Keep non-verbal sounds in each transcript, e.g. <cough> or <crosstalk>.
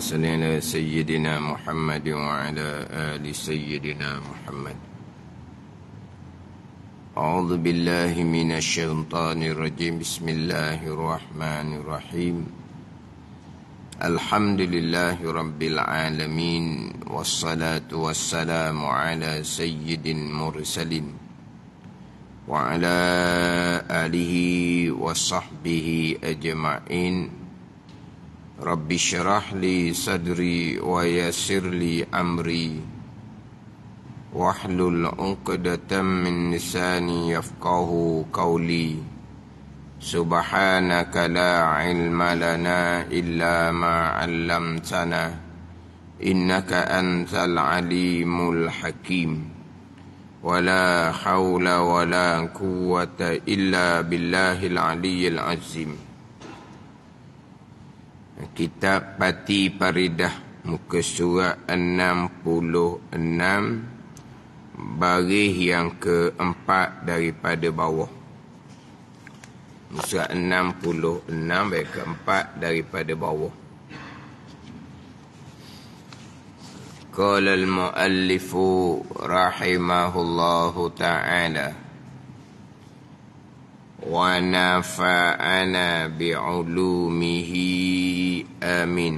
وسلم على سيدنا محمد وعلى آل سيدنا محمد أعوذ بالله من الشيطان الرجيم بسم الله الرحمن الرحيم الحمد لله رب العالمين والصلاة والسلام على سيد المرسلين وعلى آله وصحبه أجمعين Rabbi syrah li sadri wa yasir li amri Wahlul unqadatan min nisani yafqahu qawli Subhanaka la ilma lana illa ma'allamtana Innaka antal alimul hakim wa Wala hawla la quwata illa billahil aliyyil azim al Kitab Pati Paridah Muka surat 66 Baris yang keempat daripada bawah Surat 66 baris keempat daripada bawah Qala al-muallifu rahimahullahu ta'ala Wa nafa'ana bi'ulumihi amin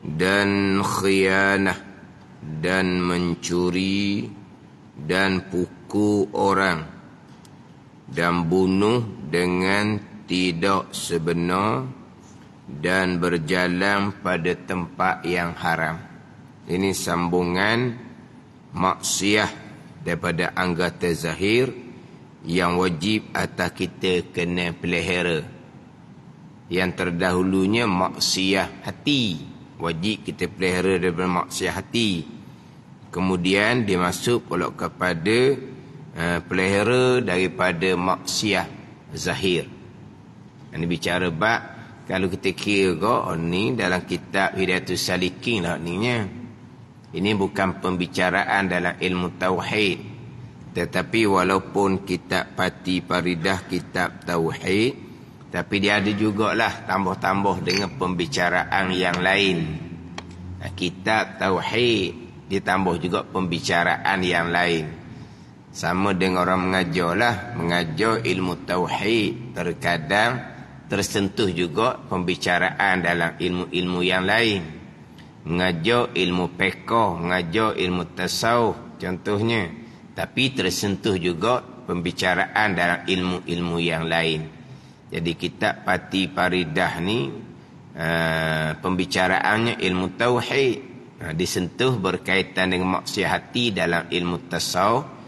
dan khianah dan mencuri dan puku orang dan bunuh dengan tidak sebenar dan berjalan pada tempat yang haram ini sambungan maksiat daripada anggota zahir yang wajib atas kita kena pelihara yang terdahulunya maksiat hati Wajib kita pelihara daripada maksiat hati Kemudian dia masuk pula kepada uh, Pelihara daripada maksiat zahir Ini bicara bak Kalau kita kira kok oh, ni dalam kitab Hidayatul Salikin lah ininya. Ini bukan pembicaraan dalam ilmu Tauhid tetapi walaupun kitab pati paridah kitab tauhid tapi dia ada lah tambah-tambah dengan pembicaraan yang lain. Ha, kitab Tauhid, dia tambah juga pembicaraan yang lain. Sama dengan orang mengajar lah, mengajar ilmu Tauhid. Terkadang tersentuh juga pembicaraan dalam ilmu-ilmu yang lain. Mengajar ilmu pekoh, mengajar ilmu tasawuf contohnya. Tapi tersentuh juga pembicaraan dalam ilmu-ilmu yang lain. Jadi kitab Pati Paridah ni uh, pembicaraannya ilmu tauhid uh, disentuh berkaitan dengan maksiat hati dalam ilmu tasawuf.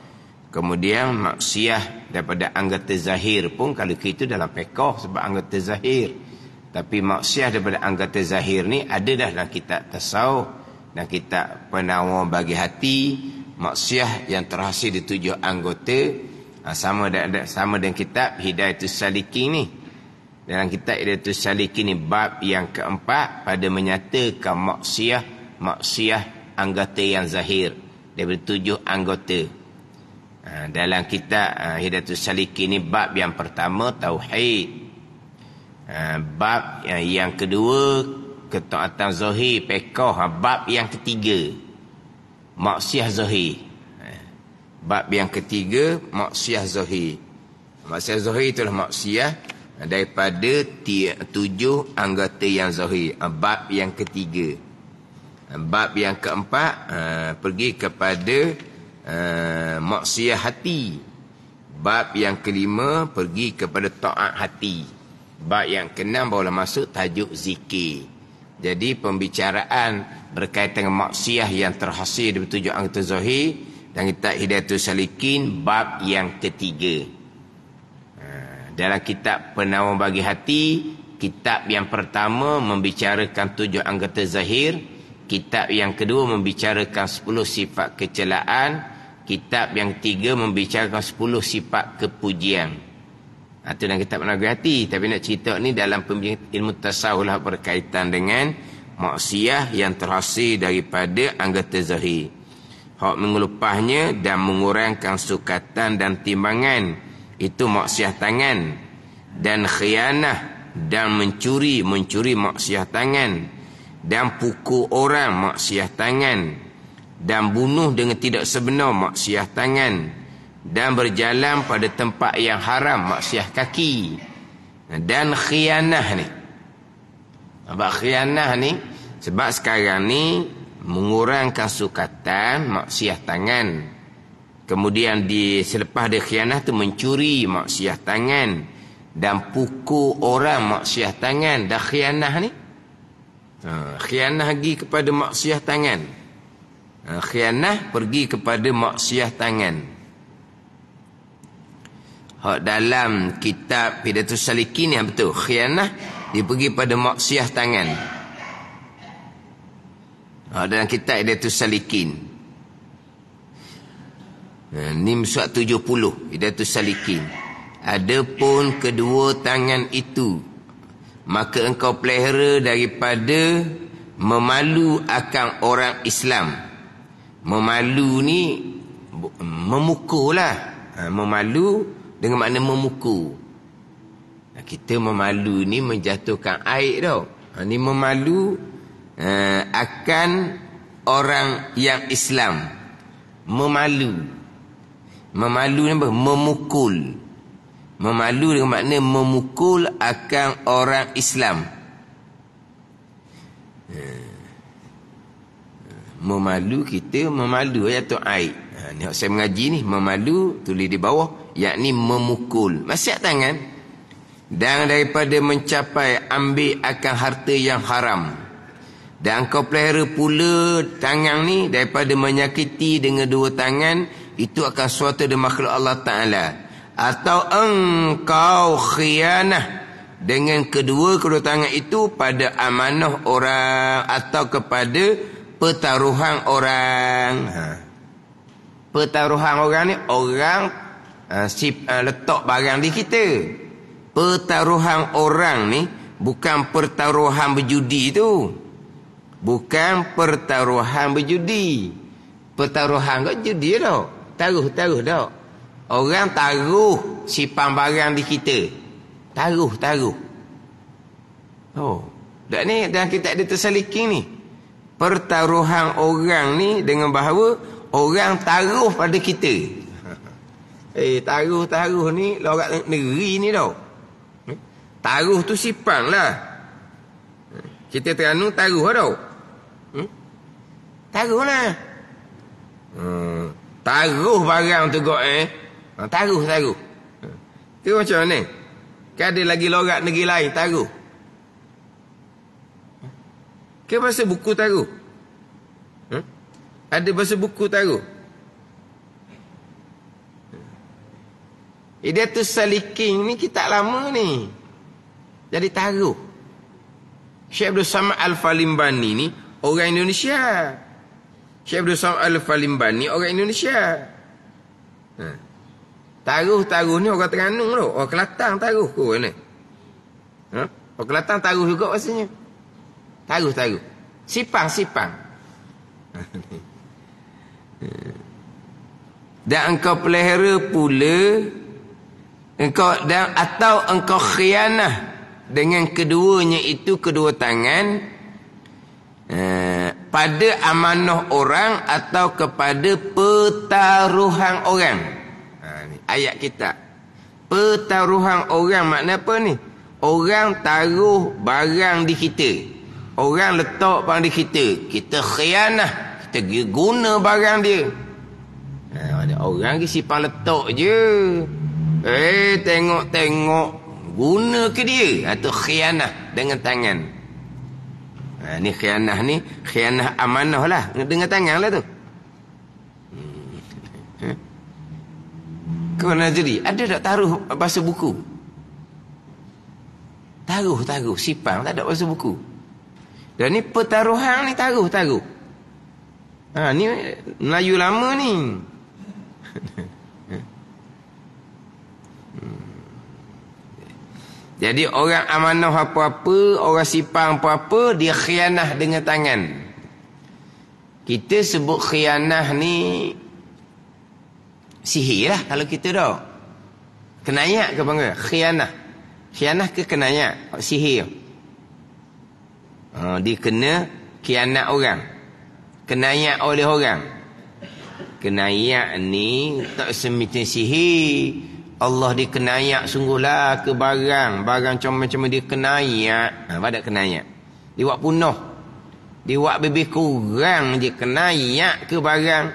Kemudian maksiat daripada anggota zahir pun kalau kita dalam pekoh sebab anggota zahir. Tapi maksiat daripada anggota zahir ni ada dah dalam kitab tasawuf dan kitab penawar bagi hati maksiat yang terhasil di tujuh anggota ha, sama dengan sama dengan kitab Hidayatus Salikin ni dalam kitab Hidayatus saliki ni bab yang keempat pada menyatakan maksiyah maksiyah anggota yang zahir daripada tujuh anggota ha, dalam kitab ha, Hidayatus saliki ni bab yang pertama tauhid ha, bab yang, ha, yang kedua ketaatan zohi, pekoh ha, bab yang ketiga maksiyah zohi. Bab yang ketiga maksiat zahir. Maksiat zahir itulah maksiyah daripada tujuh anggota yang zahir. Ah, bab yang ketiga. Ah, bab yang keempat ah, pergi kepada maksiyah hati. Bab yang kelima pergi kepada taat hati. Bab yang keenam barulah masuk tajuk zikir. Jadi pembicaraan berkaitan dengan maksiat yang terhasil dari tujuh anggota zahir dan kitab Hidayatul Salikin bab yang ketiga ha, dalam kitab penawar bagi hati kitab yang pertama membicarakan tujuh anggota zahir kitab yang kedua membicarakan sepuluh sifat kecelaan kitab yang ketiga membicarakan sepuluh sifat kepujian itu ha, dalam kitab penawar bagi hati tapi nak cerita ni dalam ilmu tasawuf lah berkaitan dengan maksiyah yang terhasil daripada anggota zahir Hak mengelupahnya dan mengurangkan sukatan dan timbangan Itu maksiat tangan Dan khianah dan mencuri-mencuri maksiat tangan Dan pukul orang maksiat tangan Dan bunuh dengan tidak sebenar maksiat tangan Dan berjalan pada tempat yang haram maksiat kaki Dan khianah ni Sebab khianah ni Sebab sekarang ni mengurangkan sukatan maksiat tangan kemudian di selepas dia khianat tu mencuri maksiat tangan dan pukul orang maksiat tangan dah khianah ni ha, khianah pergi kepada maksiat tangan ha, khianah pergi kepada maksiat tangan Hak dalam kitab Pidatus Salikin yang betul khianah dia pergi pada maksiat tangan. Ha, dalam kitab dia tu salikin. Ha, Nim surat tujuh puluh. Dia tu salikin. Adapun kedua tangan itu. Maka engkau pelihara daripada memalu akan orang Islam. Memalu ni memukul lah. Ha, ah, memalu dengan makna memukul. Kita memalu ni menjatuhkan air tau. Ha, ni memalu uh, akan orang yang Islam memalu memalu apa memukul memalu dengan makna memukul akan orang Islam eh, memalu kita memalu ayat tu aib ha, ni saya mengaji ni memalu tulis di bawah yakni memukul masih tangan dan daripada mencapai ambil akan harta yang haram dan kau pelihara pula tangan ni daripada menyakiti dengan dua tangan. Itu akan suatu dari makhluk Allah Ta'ala. Atau engkau khianah dengan kedua-kedua tangan itu pada amanah orang. Atau kepada pertaruhan orang. Ha. Pertaruhan orang ni orang ha, si, ha, letak barang di kita. Pertaruhan orang ni bukan pertaruhan berjudi tu. Itu. Bukan pertaruhan berjudi. Pertaruhan kau judi tak? Taruh-taruh tak? Orang taruh sipan barang di kita. Taruh-taruh. Oh. Dan ni dan kita ada terselikin ni. Pertaruhan orang ni dengan bahawa orang taruh pada kita. <laughs> Eh, taruh-taruh ni lorak negeri ni tak? Eh, taruh tu sipan lah. Eh, kita teranu taruh lah tak? Hmm? Taruh lah. Hmm, taruh barang tu kot eh. Ha, taruh, taruh. Itu macam mana? ada lagi lorak negeri lain, taruh. Ke pasal buku taruh? Hmm? Ada pasal buku taruh? Eh, dia tu saliking ni kitab lama ni. Jadi taruh. Syekh Abdul Samad Al-Falimbani ni, orang Indonesia. Syekh Abdul Samad Al-Falimban ni orang Indonesia. Ha. Taruh-taruh ni orang Terengganu tu. Orang Kelantan taruh ke mana? Ha? Orang Kelantan taruh juga maksudnya. Taruh-taruh. Sipang, sipang. <laughs> dan engkau pelihara pula engkau dan atau engkau khianah dengan keduanya itu kedua tangan Eh, pada amanah orang atau kepada pertaruhan orang. Ha, ni, ayat kita. Pertaruhan orang makna apa ni? Orang taruh barang di kita. Orang letak barang di kita. Kita khianah. Kita guna barang dia. Ha, orang ke simpan letak je. Eh, tengok-tengok. Guna ke dia? Atau khianah dengan tangan. Ah, ni khianah ni khianah amanah lah dengan tangan lah tu hmm. ha? kau nak jadi ada tak taruh bahasa buku taruh-taruh sipang tak ada bahasa buku dan ni pertaruhan ni taruh-taruh ha, ah, ni Melayu lama ni <laughs> Jadi orang amanah apa-apa, orang sipang apa-apa, dia khianah dengan tangan. Kita sebut khianah ni sihir lah kalau kita dah. Kenayak ke panggil? Khianah. Khianah ke kenayak? Sihir. Ha, dia kena khianah orang. Kenayak oleh orang. Kenayak ni tak semestinya sihir. Allah dikenaiak sungguhlah ke barang. Barang macam-macam dikenaiak. Ha, pada kenaiak. Dibuat punuh. Dibuat lebih kurang je kenaiak ke barang.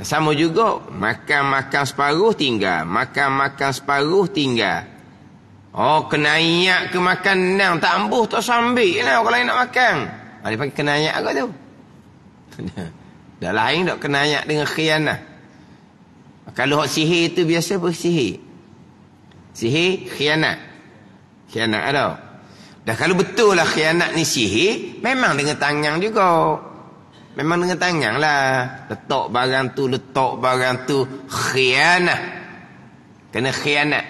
Sama juga. Makan-makan separuh tinggal. Makan-makan separuh tinggal. Oh, kenaiak ke makanan. Tak ambuh, tak sambil. Yalah, orang nak makan. Ha, dia panggil kenaiak kot tu. <laughs> Dah lain tak kenaiak dengan khianah. Kalau hak sihir itu biasa apa sihir? Sihir khianat. Khianat ada. Dah kalau betul lah khianat ni sihir, memang dengan tangan juga. Memang dengan tangan lah. Letak barang tu, letak barang tu. Khianat. Kena khianat.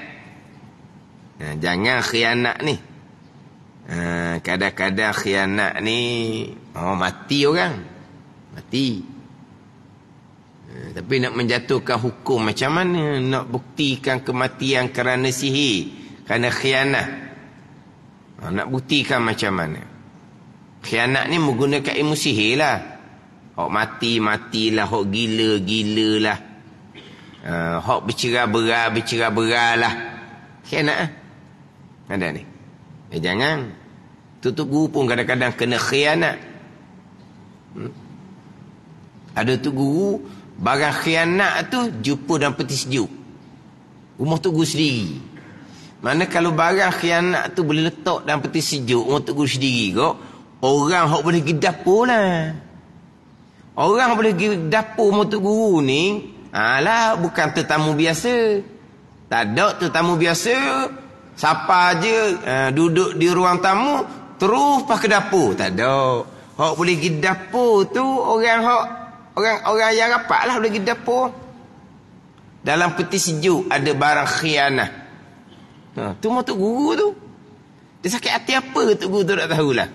Ha, jangan khianat ni. Ha, kadang-kadang khianat ni, oh mati orang. Mati. Mati. Eh, tapi nak menjatuhkan hukum macam mana? Nak buktikan kematian kerana sihir? Kerana khianat? Ha, nak buktikan macam mana? Khianat ni menggunakan ilmu sihir lah. Hak mati, matilah. Hak gila, gila lah. Hak uh, bercerah-berah, bercerah-berah lah. Khianat lah. Ada ni? Eh jangan. Tutup guru pun kadang-kadang kena khianat. Hmm? Ada tu guru... Barang khianat tu jumpa dalam peti sejuk. Rumah tu guru sendiri. Mana kalau barang khianat tu boleh letak dalam peti sejuk rumah tu guru sendiri kok, orang hok boleh pergi dapur lah. Orang boleh pergi dapur rumah tu guru ni, alah bukan tetamu biasa. Tak ada tetamu biasa, siapa aja uh, eh, duduk di ruang tamu, terus pas ke dapur. Tak ada. Hok boleh pergi dapur tu, orang hok Orang orang yang rapat lah boleh pergi dapur. Dalam peti sejuk ada barang khianah. Ha, tu mau tu Guru tu. Dia sakit hati apa Tok Guru tu tak tahulah.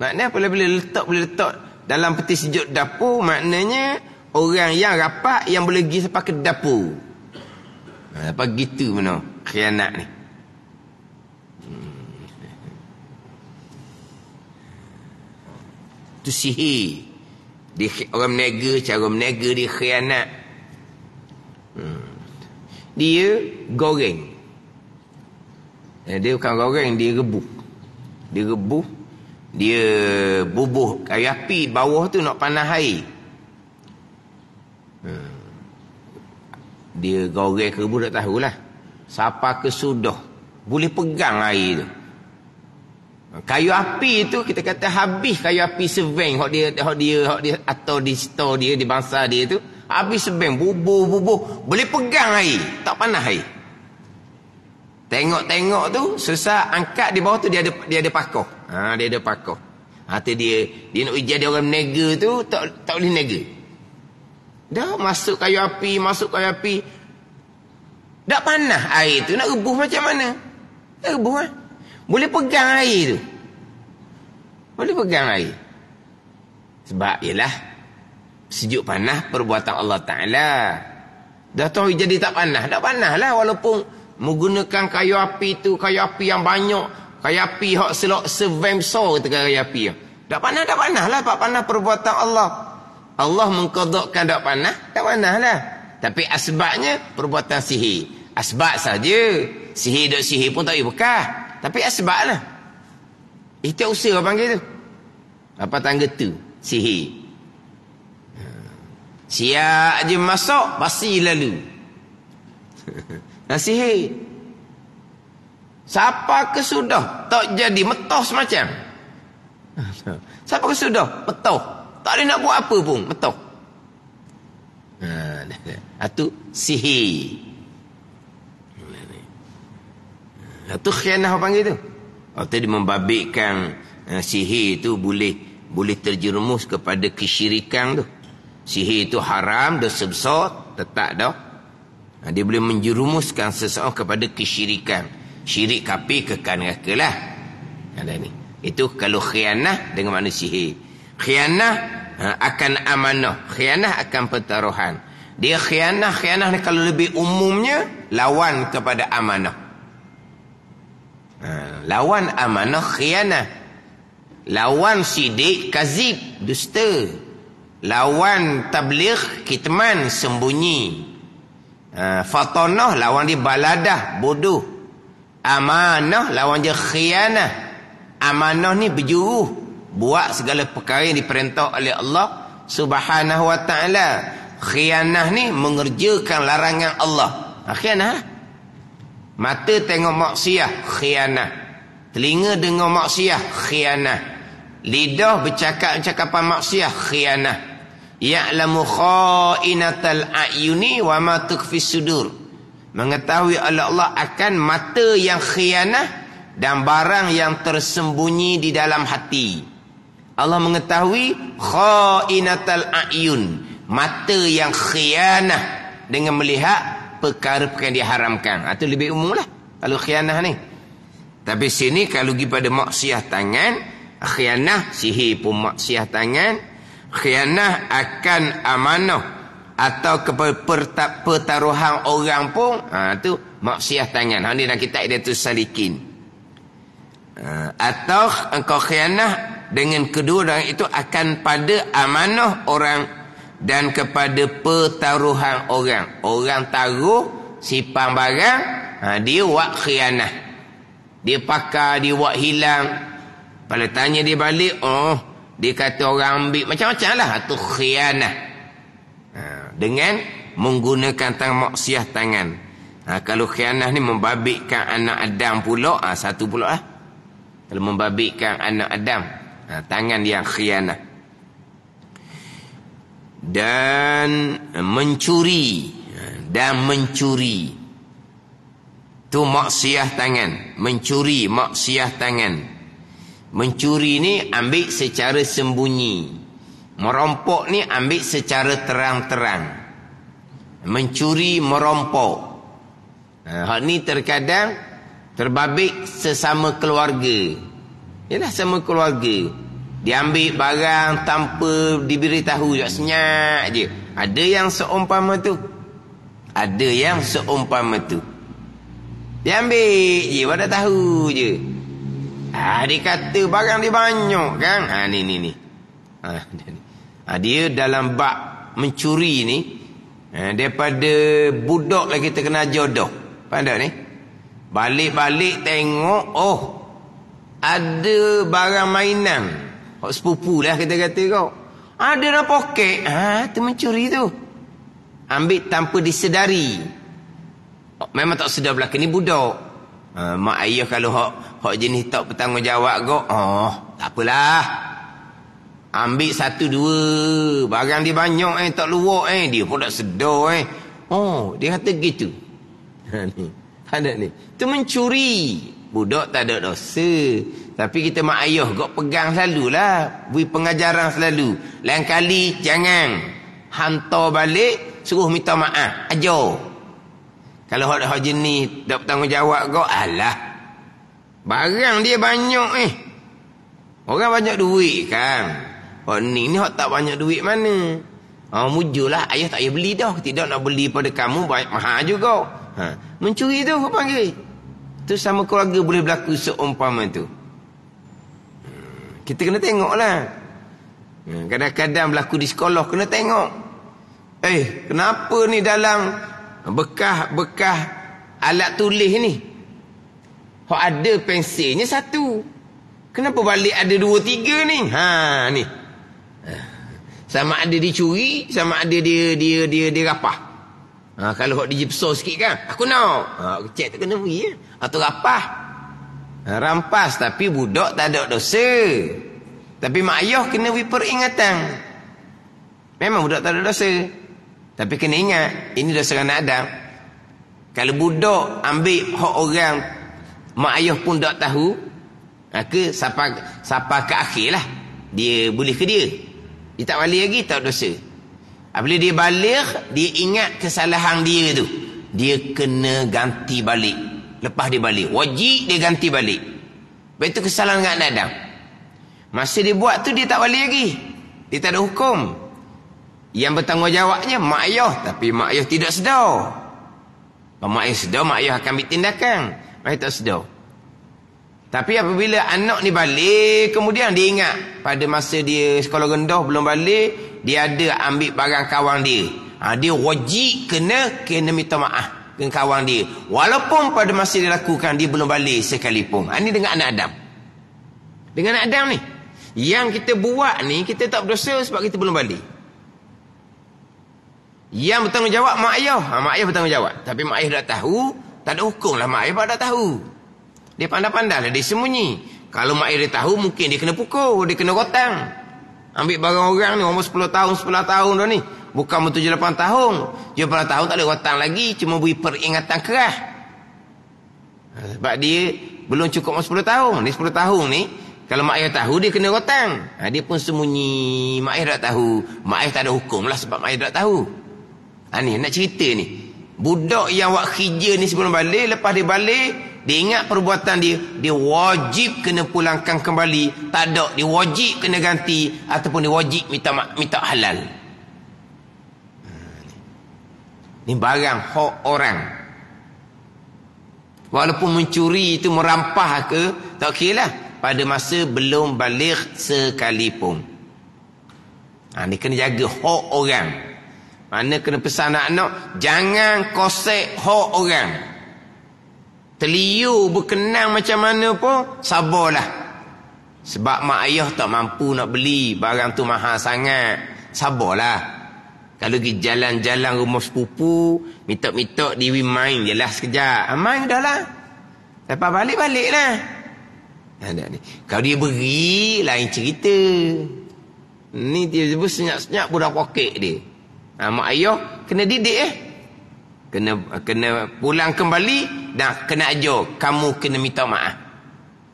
Maknanya apa boleh letak, boleh letak dalam peti sejuk dapur. Maknanya orang yang rapat yang boleh pergi sampai ke dapur. Ha, apa gitu mana khianat ni. Hmm. tu sihir di orang berniaga cara berniaga dia khianat hmm. dia goreng eh, dia bukan goreng dia rebuh dia rebuh dia bubuh kayu api bawah tu nak panah air hmm. dia goreng ke rebuh tak tahulah siapa ke sudah boleh pegang air tu Kayu api itu kita kata habis kayu api sebeng hok dia hok dia hok dia atau di store dia di bangsa dia itu habis sebeng bubuh bubuh boleh pegang air tak panas air. Tengok-tengok tu susah angkat di bawah tu dia ada dia ada pakoh. Ha dia ada pakoh. hati dia dia nak ujar dia orang neger tu tak tak boleh neger. Dah masuk kayu api, masuk kayu api. Tak panas air tu nak rebuh macam mana? Tak rebuh Ha? Boleh pegang air tu. Boleh pegang air. Sebab ialah sejuk panah perbuatan Allah Ta'ala. Dah tahu jadi tak panah. Tak panah lah walaupun menggunakan kayu api tu, kayu api yang banyak. Kayu api hak selok so kata kayu api. Tak panah, tak panah lah. Tak panah perbuatan Allah. Allah mengkodokkan tak panah, tak panah lah. Tapi asbabnya perbuatan sihir. Asbab saja. Sihir dan sihir pun tak boleh bekah. Tapi asbab lah. Itu usaha panggil tu. Apa tangga tu? Sihir. Ha. Siap je masuk, pasti lalu. Dah <laughs> sihir. Siapa kesudah tak jadi metoh semacam? <laughs> Siapa kesudah? Metoh. Tak boleh nak buat apa pun, metoh. Ha, Itu sihir. Itu khianah orang panggil tu. Itu dia membabitkan uh, sihir tu boleh boleh terjerumus kepada kesyirikan tu. Sihir tu haram, dosa besar, tetap dah. Ha, dia boleh menjerumuskan seseorang kepada kesyirikan. Syirik kapi ke raka lah. Ada ha, ni. Itu kalau khianah dengan mana sihir. Khianah ha, akan amanah. Khianah akan pertaruhan. Dia khianah, khianah ni kalau lebih umumnya lawan kepada amanah. Ha, lawan amanah khianah. Lawan sidik kazib dusta. Lawan tabligh kitman sembunyi. Ha, fatonah lawan di baladah bodoh. Amanah lawan je khianah. Amanah ni berjuru buat segala perkara yang diperintah oleh Allah Subhanahu wa taala. Khianah ni mengerjakan larangan Allah. Ha, khianah. Lah. Mata tengok maksiat khianah. Telinga dengar maksiat khianah. Lidah bercakap cakapan maksiat khianah. Ya'lamu kha'inatal a'yuni wa ma tukfi sudur. Mengetahui Allah Allah akan mata yang khianah dan barang yang tersembunyi di dalam hati. Allah mengetahui kha'inatal a'yun, mata yang khianah dengan melihat perkara-perkara yang diharamkan. Itu ha, lebih umum lah. Kalau khianah ni. Tapi sini kalau pergi pada maksiat tangan. Khianah sihir pun maksiat tangan. Khianah akan amanah. Atau kepada pertaruhan orang pun. Itu ha, maksiat tangan. Ini ha, dalam kitab dia tu salikin. Ha, atau engkau khianah dengan kedua orang itu akan pada amanah orang dan kepada pertaruhan orang orang taruh simpang barang ha, dia buat khianah dia pakar dia buat hilang kalau tanya dia balik oh dia kata orang ambil macam-macam lah itu khianah ha, dengan menggunakan tangan maksiat tangan ha, kalau khianah ni membabitkan anak Adam pula ha, satu pula lah kalau membabitkan anak Adam ha, tangan yang khianah dan mencuri dan mencuri tu maksiat tangan mencuri maksiat tangan mencuri ni ambil secara sembunyi merompok ni ambil secara terang-terang mencuri merompok ha, hak ni terkadang terbabit sesama keluarga ialah sama keluarga dia ambil barang tanpa diberitahu juga senyap je. Ada yang seumpama tu. Ada yang seumpama tu. Dia ambil je pada tahu je. Ha, dia kata barang dia banyak kan. Ha, ni ni ni. Ha, ha, dia dalam bak mencuri ni. Ha, daripada budak lagi terkena jodoh. Pandang ni. Balik-balik tengok. Oh. Ada Barang mainan. Hak sepupu lah kita kata kau. Ada dalam poket. Ha, tu mencuri tu. Ambil tanpa disedari. Memang tak sedar belakang ni budak. Ha, mak ayah kalau hak, hak jenis tak bertanggungjawab kau. Ha, oh, tak apalah. Ambil satu dua. Barang dia banyak eh. Tak luar eh. Dia pun tak sedar eh. Oh, dia kata gitu. <laughs> Ha, ni. Ada ni. Tu Mencuri. Budak tak ada dosa. Tapi kita mak ayah kau pegang selalu lah, Beri pengajaran selalu. Lain kali jangan hantar balik suruh minta maaf. Ajar. Kalau hak hak jenis tak bertanggungjawab kau alah. Barang dia banyak eh. Orang banyak duit kan. Hak ni ni hak tak banyak duit mana. Ha oh, mujulah ayah tak payah beli dah. Tidak nak beli pada kamu baik mahal juga. Ha mencuri tu kau panggil. Tu sesama keluarga boleh berlaku seumpama itu. Kita kena tengoklah. Hmm, kadang-kadang berlaku di sekolah kena tengok. Eh, kenapa ni dalam bekah-bekah alat tulis ni? Kok ada pensilnya satu. Kenapa balik ada dua tiga ni? Ha ni. Ha. Sama ada dicuri, sama ada dia dia dia dirapah. Dia Ha, kalau hok dijepsor sikit kan, aku nak. Ha, kecek tak kena beri. Ya? Atau rapah. Ha, rampas tapi budak tak ada dosa. Tapi mak ayah kena beri peringatan. Memang budak tak ada dosa. Tapi kena ingat, ini dosa anak Adam. Kalau budak ambil hok orang, mak ayah pun tak tahu, ha, ke siapa siapa ke akhir lah. Dia boleh ke dia. Dia tak balik lagi, tak dosa. Apabila dia balik, dia ingat kesalahan dia tu. Dia kena ganti balik. Lepas dia balik. Wajib dia ganti balik. Lepas itu kesalahan dengan anak Adam. Masa dia buat tu dia tak balik lagi. Dia tak ada hukum. Yang bertanggungjawabnya mak ayah. Tapi mak ayah tidak sedar. Kalau mak ayah sedar, mak ayah akan ambil tindakan. Mak ayah tak sedar. Tapi apabila anak ni balik, kemudian dia ingat pada masa dia sekolah rendah belum balik, dia ada ambil barang kawan dia. Ha, dia wajib kena kena minta maaf dengan kawan dia. Walaupun pada masa dia lakukan, dia belum balik sekalipun. Ha, ini dengan anak Adam. Dengan anak Adam ni. Yang kita buat ni, kita tak berdosa sebab kita belum balik. Yang bertanggungjawab mak ayah. Ha, mak ayah bertanggungjawab. Tapi mak ayah dah tahu, tak ada hukum lah mak ayah pun dah tahu. Dia pandai-pandai lah dia sembunyi. Kalau mak dia tahu mungkin dia kena pukul, dia kena rotang. Ambil barang orang ni umur 10 tahun, 11 tahun dah ni. Bukan betul 8 tahun. 8 tahun tak ada rotang lagi, cuma beri peringatan keras. Ha, sebab dia belum cukup umur 10 tahun. Dia 10 tahun ni, kalau mak ayah tahu dia kena rotang. Ha, dia pun sembunyi. Mak ayah tak tahu. Mak ayah tak ada hukum lah sebab mak ayah tak tahu. Ha, ni nak cerita ni. Budak yang buat kerja ni sebelum balik. Lepas dia balik. Dia ingat perbuatan dia Dia wajib kena pulangkan kembali Tak ada Dia wajib kena ganti Ataupun dia wajib minta, minta halal Ini hmm. barang hak orang Walaupun mencuri itu merampah ke Tak kira lah Pada masa belum balik sekalipun ha, Ini kena jaga hak orang Mana kena pesan anak-anak Jangan kosek hak orang Jangan kosek hak orang Terliu berkenang macam mana pun Sabarlah Sebab mak ayah tak mampu nak beli Barang tu mahal sangat Sabarlah Kalau pergi jalan-jalan rumah sepupu mitok-mitok diri main je lah sekejap ha, Main dah lah Lepas balik-balik lah ha, Kalau dia beri lain cerita. Ni dia sebut senyap-senyap budak pokek dia. Ha, mak ayah kena didik eh kena kena pulang kembali dan kena ajar kamu kena minta maaf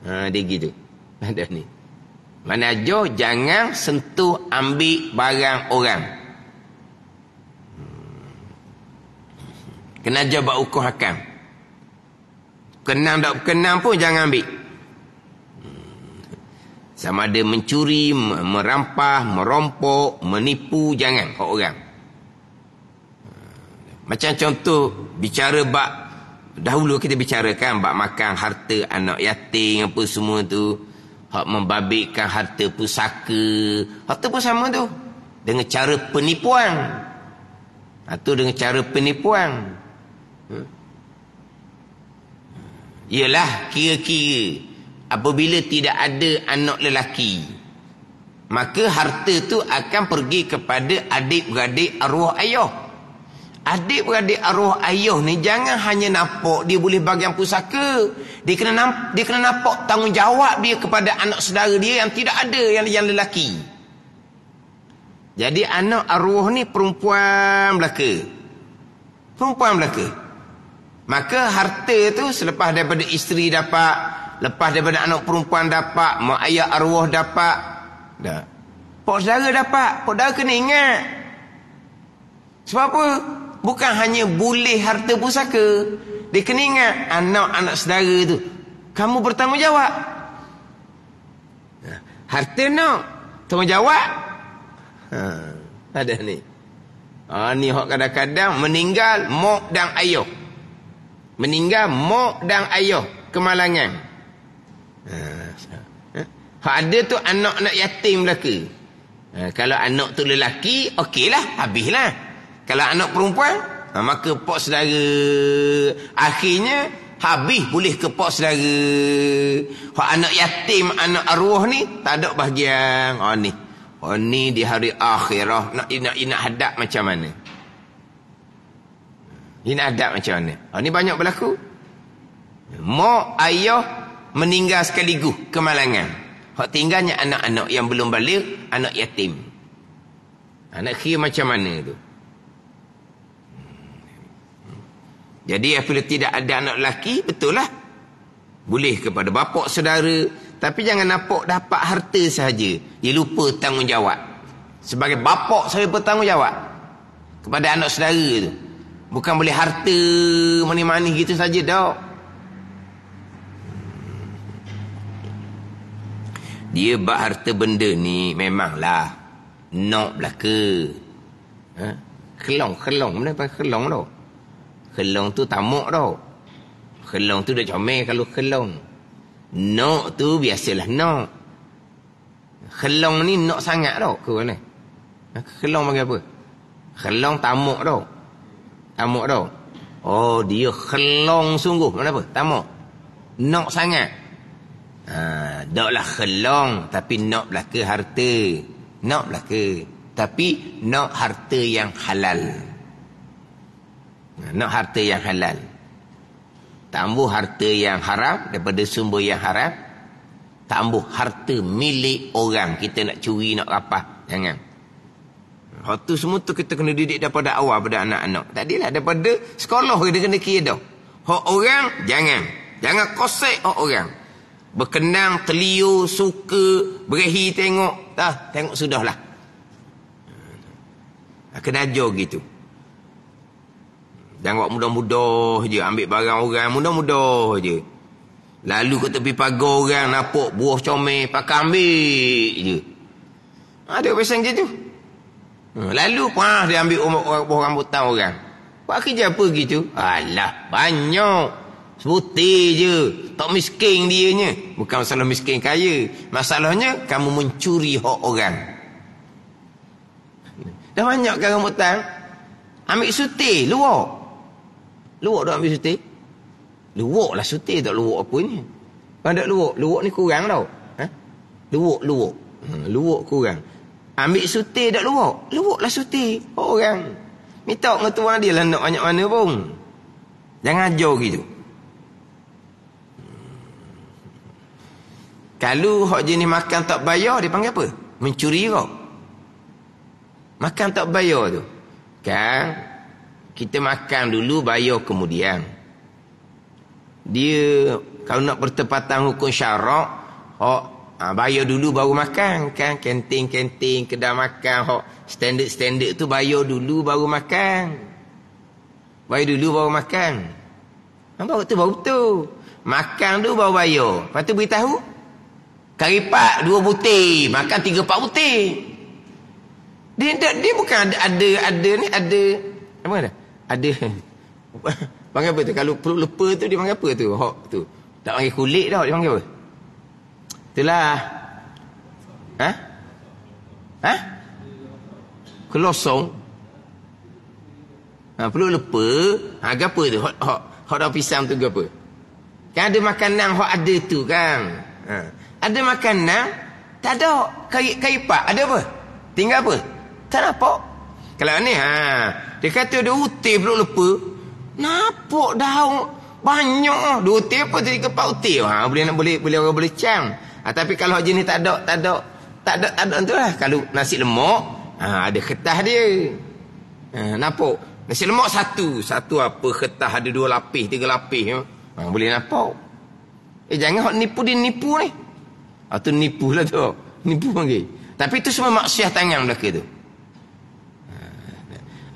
ha dia gitu <laughs> ada ni mana ajar jangan sentuh ambil barang orang kena ajar buat hukum hakam kenang tak kenang pun jangan ambil sama ada mencuri merampah merompok menipu jangan orang macam contoh bicara bab dahulu kita bicarakan bab makan harta anak yatim apa semua tu hak membabitkan harta pusaka harta pun sama tu dengan cara penipuan atau ha, dengan cara penipuan hmm. ialah hmm? kira-kira apabila tidak ada anak lelaki maka harta tu akan pergi kepada adik-beradik arwah ayah Adik-beradik arwah ayah ni jangan hanya nampak dia boleh bagian pusaka. Dia kena nampak, dia kena nampak tanggungjawab dia kepada anak saudara dia yang tidak ada yang yang lelaki. Jadi anak arwah ni perempuan belaka. Perempuan belaka. Maka harta tu selepas daripada isteri dapat, lepas daripada anak perempuan dapat, mak ayah arwah dapat. Dah. Pak saudara dapat. Pak saudara kena ingat. Sebab apa? Bukan hanya boleh harta pusaka. Dia kena ingat anak-anak saudara tu. Kamu bertanggungjawab. Harta nak. Tanggungjawab. Ha, ada ni. Ha, ni hak kadang-kadang meninggal mok dan ayuh. Meninggal mok dan ayuh. Kemalangan. Ha, ha, hak ada tu anak-anak yatim belaka. Ha, kalau anak tu lelaki, okeylah. Habislah. Habislah. Kalau anak perempuan, ha, maka pak saudara. Akhirnya, habis boleh ke pak saudara. Ha, anak yatim, anak arwah ni, tak ada bahagian. Oh ni. Oh ni di hari akhirah. Nak inak nak hadap macam mana? Inak nak hadap macam mana? Oh ni banyak berlaku. Mak, ayah, meninggal sekaligus kemalangan. Hak tinggalnya anak-anak yang belum balik, anak yatim. Anak kira macam mana tu? Jadi apabila tidak ada anak lelaki, betul lah. Boleh kepada bapak saudara. Tapi jangan nampak dapat harta sahaja. Dia lupa tanggungjawab. Sebagai bapak saya bertanggungjawab. Kepada anak saudara tu. Bukan boleh harta manis-manis gitu saja dah. Dia buat harta benda ni memanglah. Nak belaka. Ha? Kelong, kelong. Mana pasal kelong tu? Kelong tu tamuk tau. Kelong tu dah comel kalau kelong. Nok tu biasalah nok. Kelong ni nok sangat tau. Ke mana? Ha, kelong bagi apa? Kelong tamuk tau. Tamuk tau. Oh dia kelong sungguh. Mana apa? Tamuk. Nok sangat. Ha, Doklah kelong. Tapi nok belaka harta. Nok belaka. Tapi nok harta yang Halal. Nak harta yang halal. Tambuh harta yang haram daripada sumber yang haram. Tambuh harta milik orang. Kita nak curi, nak rapah. Jangan. Hal semua tu kita kena didik daripada awal daripada anak-anak. Tak lah daripada sekolah kita kena kira dah. Hak orang, jangan. Jangan kosek hak orang. Berkenang, telio, suka, berehi tengok. Dah, tengok sudahlah. Kena ajar Gitu. Dan awak mudah-mudah je ambil barang orang, mudah-mudah je. Lalu ke tepi pagar orang, nampak buah comel, pakai ambil je. Ada ha, pesan macam tu. Ha, lalu pah, dia ambil umat orang, buah rambutan orang. Buat kerja apa gitu? Alah, banyak. seperti je. Tak miskin dia dianya. Bukan masalah miskin kaya. Masalahnya, kamu mencuri hak orang. Dah banyak kan rambutan? Ambil suti, luar. Luwak dah ambil suti. Luwak lah suti tak luwak apa ni. Kalau tak luwak, luwak ni kurang tau. Ha? Luwak, luwak. Hmm, luwak kurang. Ambil suti tak luwak. Luwak lah suti. Orang. Minta dengan tuan dia lah nak banyak mana pun. Jangan ajar gitu. Kalau hak jenis makan tak bayar, dia panggil apa? Mencuri kau. Makan tak bayar tu. Kan? Kita makan dulu bayar kemudian. Dia kalau nak bertepatan hukum syarak, hok ha, bayar dulu baru makan kan kantin-kantin kedai makan hok standard-standard tu bayar dulu baru makan. Bayar dulu baru makan. Apa kan waktu baru tu, Makan dulu baru bayar. Lepas tu beritahu. Karipak dua butir. Makan tiga pak butir. Dia, dia, bukan ada, ada, ada ni ada. Apa ada ada <laughs> panggil apa tu kalau peluk lepa tu dia panggil apa tu hok tu tak panggil kulit dah dia panggil apa itulah ha ha kelosong ha peluk lepa ha apa tu hok hok hok daun pisang tu apa kan ada makanan hok ada tu kan ha ada makanan tak ada kai kai pak ada apa tinggal apa tak nampak kalau ni ha, dia kata dia utih belum lupa. Napuk daun banyak ah. Dua utih apa tadi ke pau utih. Ha boleh nak boleh boleh orang boleh cam. Ha, tapi kalau hari ni tak ada, tak ada. Tak ada tak ada entulah. Kalau nasi lemak, ha ada ketah dia. Ha napuk. Nasi lemak satu, satu apa ketah ada dua lapis, tiga lapis. Ya. Ha boleh napuk. Eh jangan hak nipu dia nipu ni. atau ha, tu nipulah tu. Nipu lagi. Tapi itu semua maksiat tangan belaka tu.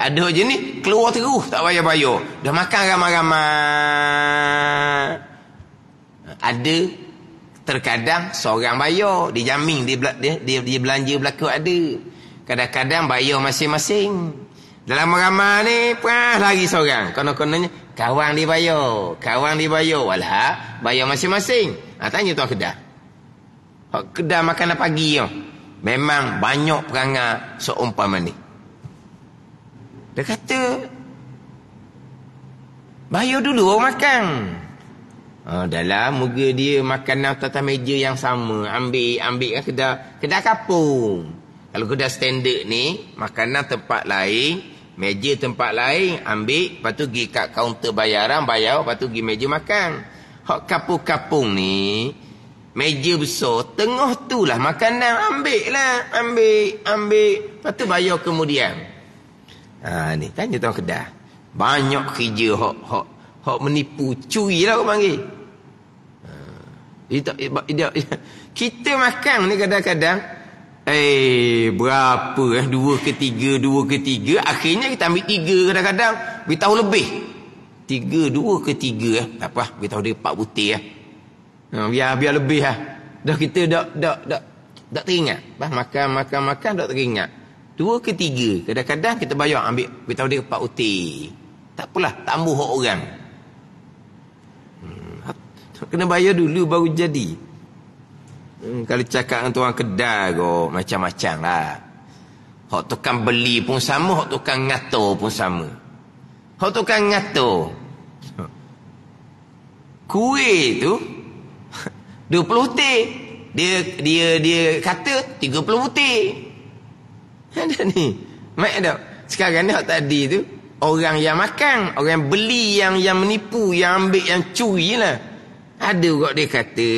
Ada je ni keluar terus tak payah bayar. Dah makan ramai-ramai. Ada terkadang seorang bayar, dijamin dia dia dia, dia belanja belaka ada. Kadang-kadang bayar masing-masing. Dalam ramai-ramai ni pernah lagi seorang. kono kononya kawan dia bayar, kawan dia bayar walah bayar masing-masing. Ha, tanya tuan kedai. Kedai makan pagi yo. Ya? Memang banyak perangai seumpama ni. Dia kata Bayar dulu orang makan ha, Dalam Moga dia makan tata meja yang sama Ambil Ambil kan kedai kapung Kalau kedai standard ni Makanan tempat lain Meja tempat lain Ambil Lepas tu pergi kat kaunter bayaran Bayar Lepas tu pergi meja makan Hak kapung-kapung ni Meja besar Tengah tu lah makanan Ambil lah Ambil Ambil Lepas tu bayar kemudian Ha ni tanya tuan kedai. Banyak kerja hok hok hok menipu curi lah kau panggil. Kita, kita, kita, kita makan ni kadang-kadang Eh berapa eh Dua ketiga Dua ketiga Akhirnya kita ambil tiga kadang-kadang tahu lebih Tiga dua ketiga eh Tak apa Beritahu dia empat butir eh nah, ha, Biar biar lebih lah Dah kita dah dah dah Tak teringat bah, Makan makan makan Tak teringat Dua ketiga Kadang-kadang kita bayar ambil Beritahu dia Pak Uti Tak apalah Tambuh orang hmm, Kena bayar dulu baru jadi hmm, Kalau cakap dengan orang kedai kok Macam-macam lah Hak tukang beli pun sama Hak tukang ngato pun sama Hak tukang ngato Kuih tu 20 <laughs> uti dia dia dia kata 30 uti ada ni. Mak ada Sekarang ni tadi tu. Orang yang makan. Orang yang beli yang yang menipu. Yang ambil yang curi lah. Ada juga dia kata.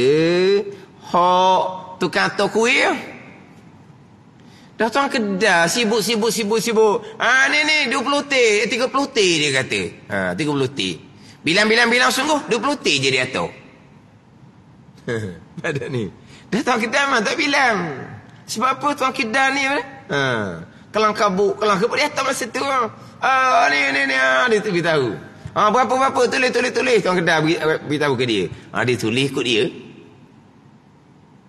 Hak tukar tok kuih. Ya. Datang kedai sibuk sibuk sibuk sibuk. Ah ha, ni ni 20 tik, eh, 30 tik dia kata. Ha 30 tik. Bilang-bilang bilang sungguh 20 tik je dia tahu. <laughs> Ada ni. Dah Datang kedai mah tak bilang. Sebab apa tuan kedai ni? Mana? Ha. Kelam kabuk, kelam kabuk. Dia atas masa tu. Ha. Ah, ni, ni, ni. Ha. Dia beritahu. Ha, berapa, berapa. Tulis, tulis, tulis. Tuan kedai beritahu ke dia. Ha, dia tulis ikut dia.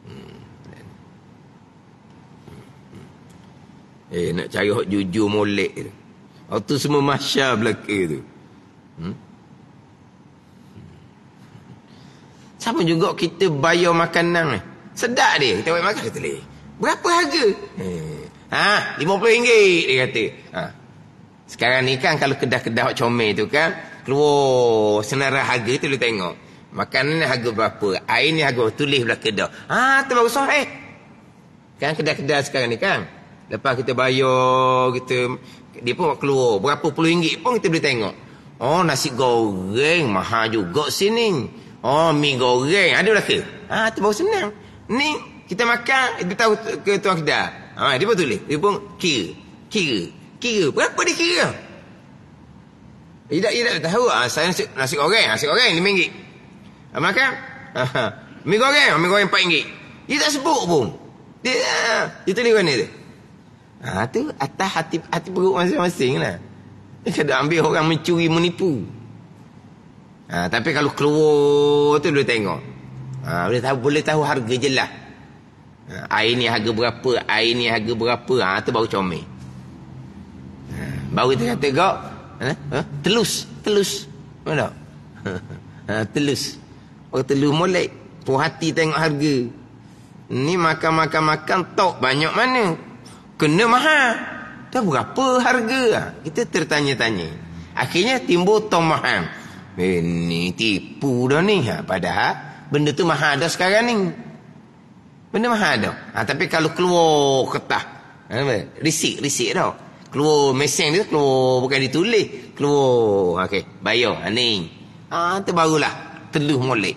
Hmm. Eh, nak cari hot jujur molek tu. Hot tu semua masya belaka tu. Hmm? Sama juga kita bayar makanan ni. Eh. Sedap dia. Kita buat makan kita boleh. Berapa harga? Eh. RM50 ha, dia kata. Ha. Sekarang ni kan kalau kedah-kedah comel tu kan, keluar senara harga tu lu tengok. Makanan ni harga berapa? Air ni harga tulis belah kedah. Ha, tu baru sahih. Eh. Kan kedah-kedah sekarang ni kan. Lepas kita bayar, kita dia pun keluar. Berapa puluh ringgit pun kita boleh tengok. Oh, nasi goreng mahal juga sini. Oh, mi goreng ada belah ke? Ha, tu baru senang. Ni kita makan, kita tahu ke tuan kedah. Ha, dia pun tulis. Dia pun kira. Kira. Kira. Berapa dia kira? Tidak, tak tahu. Ha, saya nasi, nasi goreng. Nasi goreng RM5. Ah, ha, makan. Ha, mie goreng. Mie goreng RM4. Dia tak sebut pun. Dia, dia tulis mana tu? Ha, tu atas hati hati perut masing-masing lah. Dia kata ambil orang mencuri menipu. Ha, tapi kalau keluar tu boleh tengok. Ha, boleh tahu boleh tahu harga jelas. Air ni harga berapa? Air ni harga berapa? Ha, tu baru comel. Ha, baru kita kata kau, ha, ha, telus, telus. Mana? <laughs> Ha, ha, telus. Orang telus molek. Puh hati tengok harga. Ni makan-makan-makan tok banyak mana? Kena mahal. Dah berapa harga? Ha? Kita tertanya-tanya. Akhirnya timbul tomahan. Eh, tipu dah ni. Ha, padahal benda tu mahal dah sekarang ni. Benda mahal tu. Ha, tapi kalau keluar ketah. Risik-risik tau. Keluar mesin dia keluar. Bukan ditulis. Keluar. Okey. Bayar. Ha, ni. Ha, tu barulah. Teluh molek.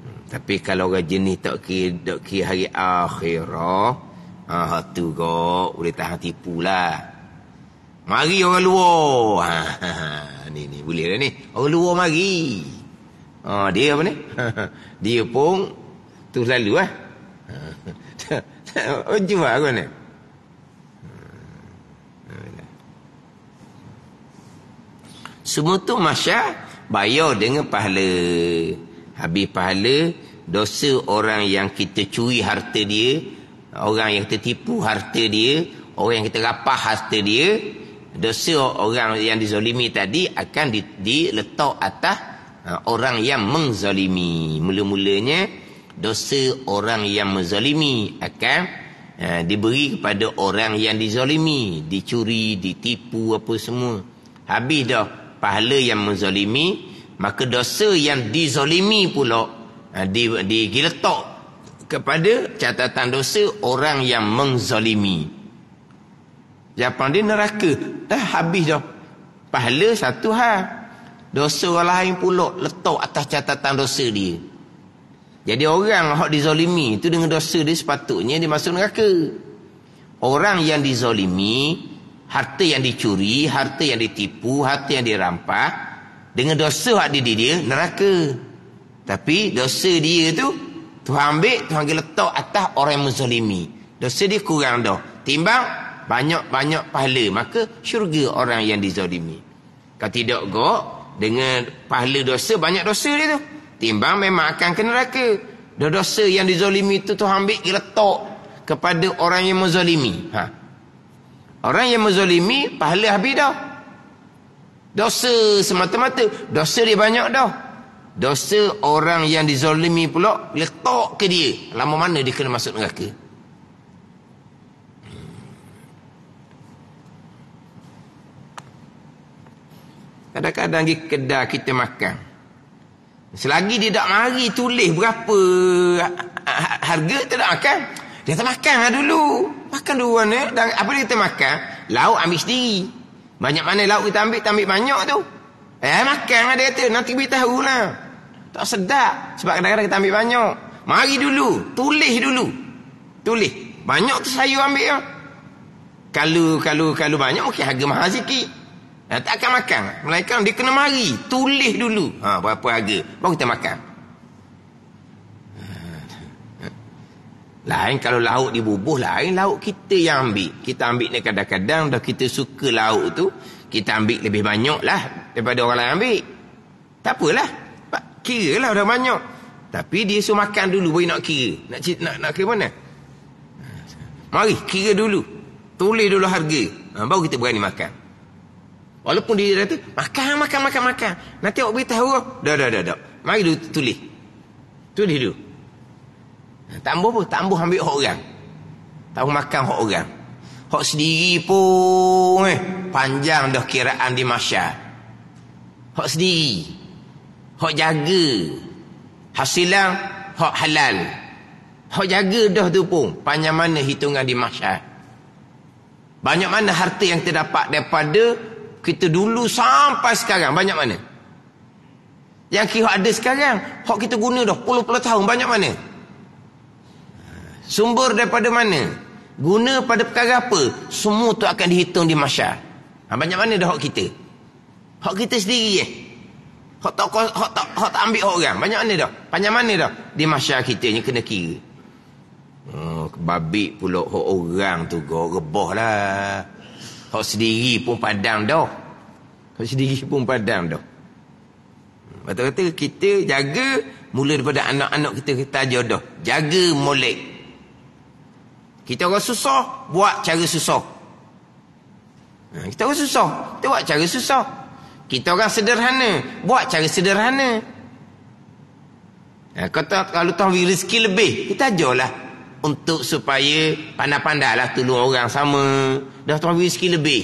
Hmm, tapi kalau orang jenis tak kira, tak kira hari akhirah. Ha, hatu kok. Boleh tahan tipu lah. Mari orang luar. Ha, ha, ha. ha ni, ni. Boleh dah ni. Orang luar mari. Mari. Ha, dia apa ni? <laughs> dia pun tu selalu eh. <laughs> Oh Cuba aku ni. Semua tu masya bayar dengan pahala. Habis pahala dosa orang yang kita curi harta dia, orang yang kita tipu harta dia, orang yang kita rapah harta dia, dosa orang yang dizolimi tadi akan diletak di atas Ha, orang yang menzalimi mula-mulanya dosa orang yang menzalimi akan ha, diberi kepada orang yang dizalimi dicuri ditipu apa semua habis dah pahala yang menzalimi maka dosa yang dizalimi pula ha, di digiletak kepada catatan dosa orang yang menzalimi Japan dia neraka dah habis dah pahala satu hal Dosa orang lain pula letak atas catatan dosa dia. Jadi orang yang dizolimi itu dengan dosa dia sepatutnya dia masuk neraka. Orang yang dizolimi, harta yang dicuri, harta yang ditipu, harta yang dirampas, dengan dosa hak dia dia neraka. Tapi dosa dia tu Tuhan ambil, Tuhan pergi letak atas orang yang menzalimi. Dosa dia kurang dah. Timbang banyak-banyak pahala. Maka syurga orang yang dizolimi Kalau tidak go dengan pahala dosa banyak dosa dia tu timbang memang akan ke neraka dosa, -dosa yang dizolimi itu tu ambil retok kepada orang yang menzalimi ha orang yang menzalimi pahala habis dah dosa semata-mata dosa dia banyak dah dosa orang yang dizolimi pula letak ke dia lama mana dia kena masuk neraka Kadang-kadang pergi kedai kita makan. Selagi dia tak mari tulis berapa ha-, ha-, harga tak nak makan. Dia tak makan lah dulu. Makan dulu mana. Dan apa dia kita makan? Lauk ambil sendiri. Banyak mana lauk kita ambil, kita ambil banyak tu. Eh makan lah dia kata. Nanti beritahu lah. Tak sedap. Sebab kadang-kadang kita ambil banyak. Mari dulu. Tulis dulu. Tulis. Banyak tu sayur ambil lah. Kalau, kalau, kalau banyak mungkin harga mahal sikit. Ha, tak akan makan. Melainkan dia kena mari. Tulis dulu. Ha, berapa harga. Baru kita makan. <laughs> Lain kalau lauk dibubuh lain lauk kita yang ambil. Kita ambil ni kadang-kadang dah kita suka lauk tu. Kita ambil lebih banyak lah daripada orang lain ambil. Tak apalah. Kira lah dah banyak. Tapi dia suruh makan dulu boleh nak kira. Nak, nak, nak kira mana? Mari kira dulu. Tulis dulu harga. Ha, baru kita berani makan. Walaupun dia kata, makan, makan, makan, makan. Nanti awak beritahu. Dah, dah, dah, dah. Mari tu tulis. Tulis dulu. Tak ambuh pun. Tak ambuh ambil orang. Tahu makan orang. Hak sendiri pun eh, panjang dah kiraan di masya. Hak sendiri. Hak jaga. Hasilan, hak halal. Hak jaga dah tu pun. Panjang mana hitungan di masya? Banyak mana harta yang terdapat daripada kita dulu sampai sekarang banyak mana yang kita ada sekarang hak kita guna dah puluh-puluh tahun banyak mana sumber daripada mana guna pada perkara apa semua tu akan dihitung di masyar ha, banyak mana dah hak kita hak kita sendiri eh hak tak, hak tak, hak tak ambil hak orang banyak mana dah banyak mana dah di masyar kita ni kena kira Oh, babik pula orang tu go rebah lah. Hak sendiri pun padam dah. Hak sendiri pun padam dah. Kata-kata kita jaga mula daripada anak-anak kita kita jodoh. Jaga molek. Kita orang susah, buat cara susah. Ha, kita orang susah, kita buat cara susah. Kita orang sederhana, buat cara sederhana. Ha, Kata kalau tahu rezeki lebih, kita ajarlah untuk supaya pandai-pandailah tolong orang sama dah tahu rezeki lebih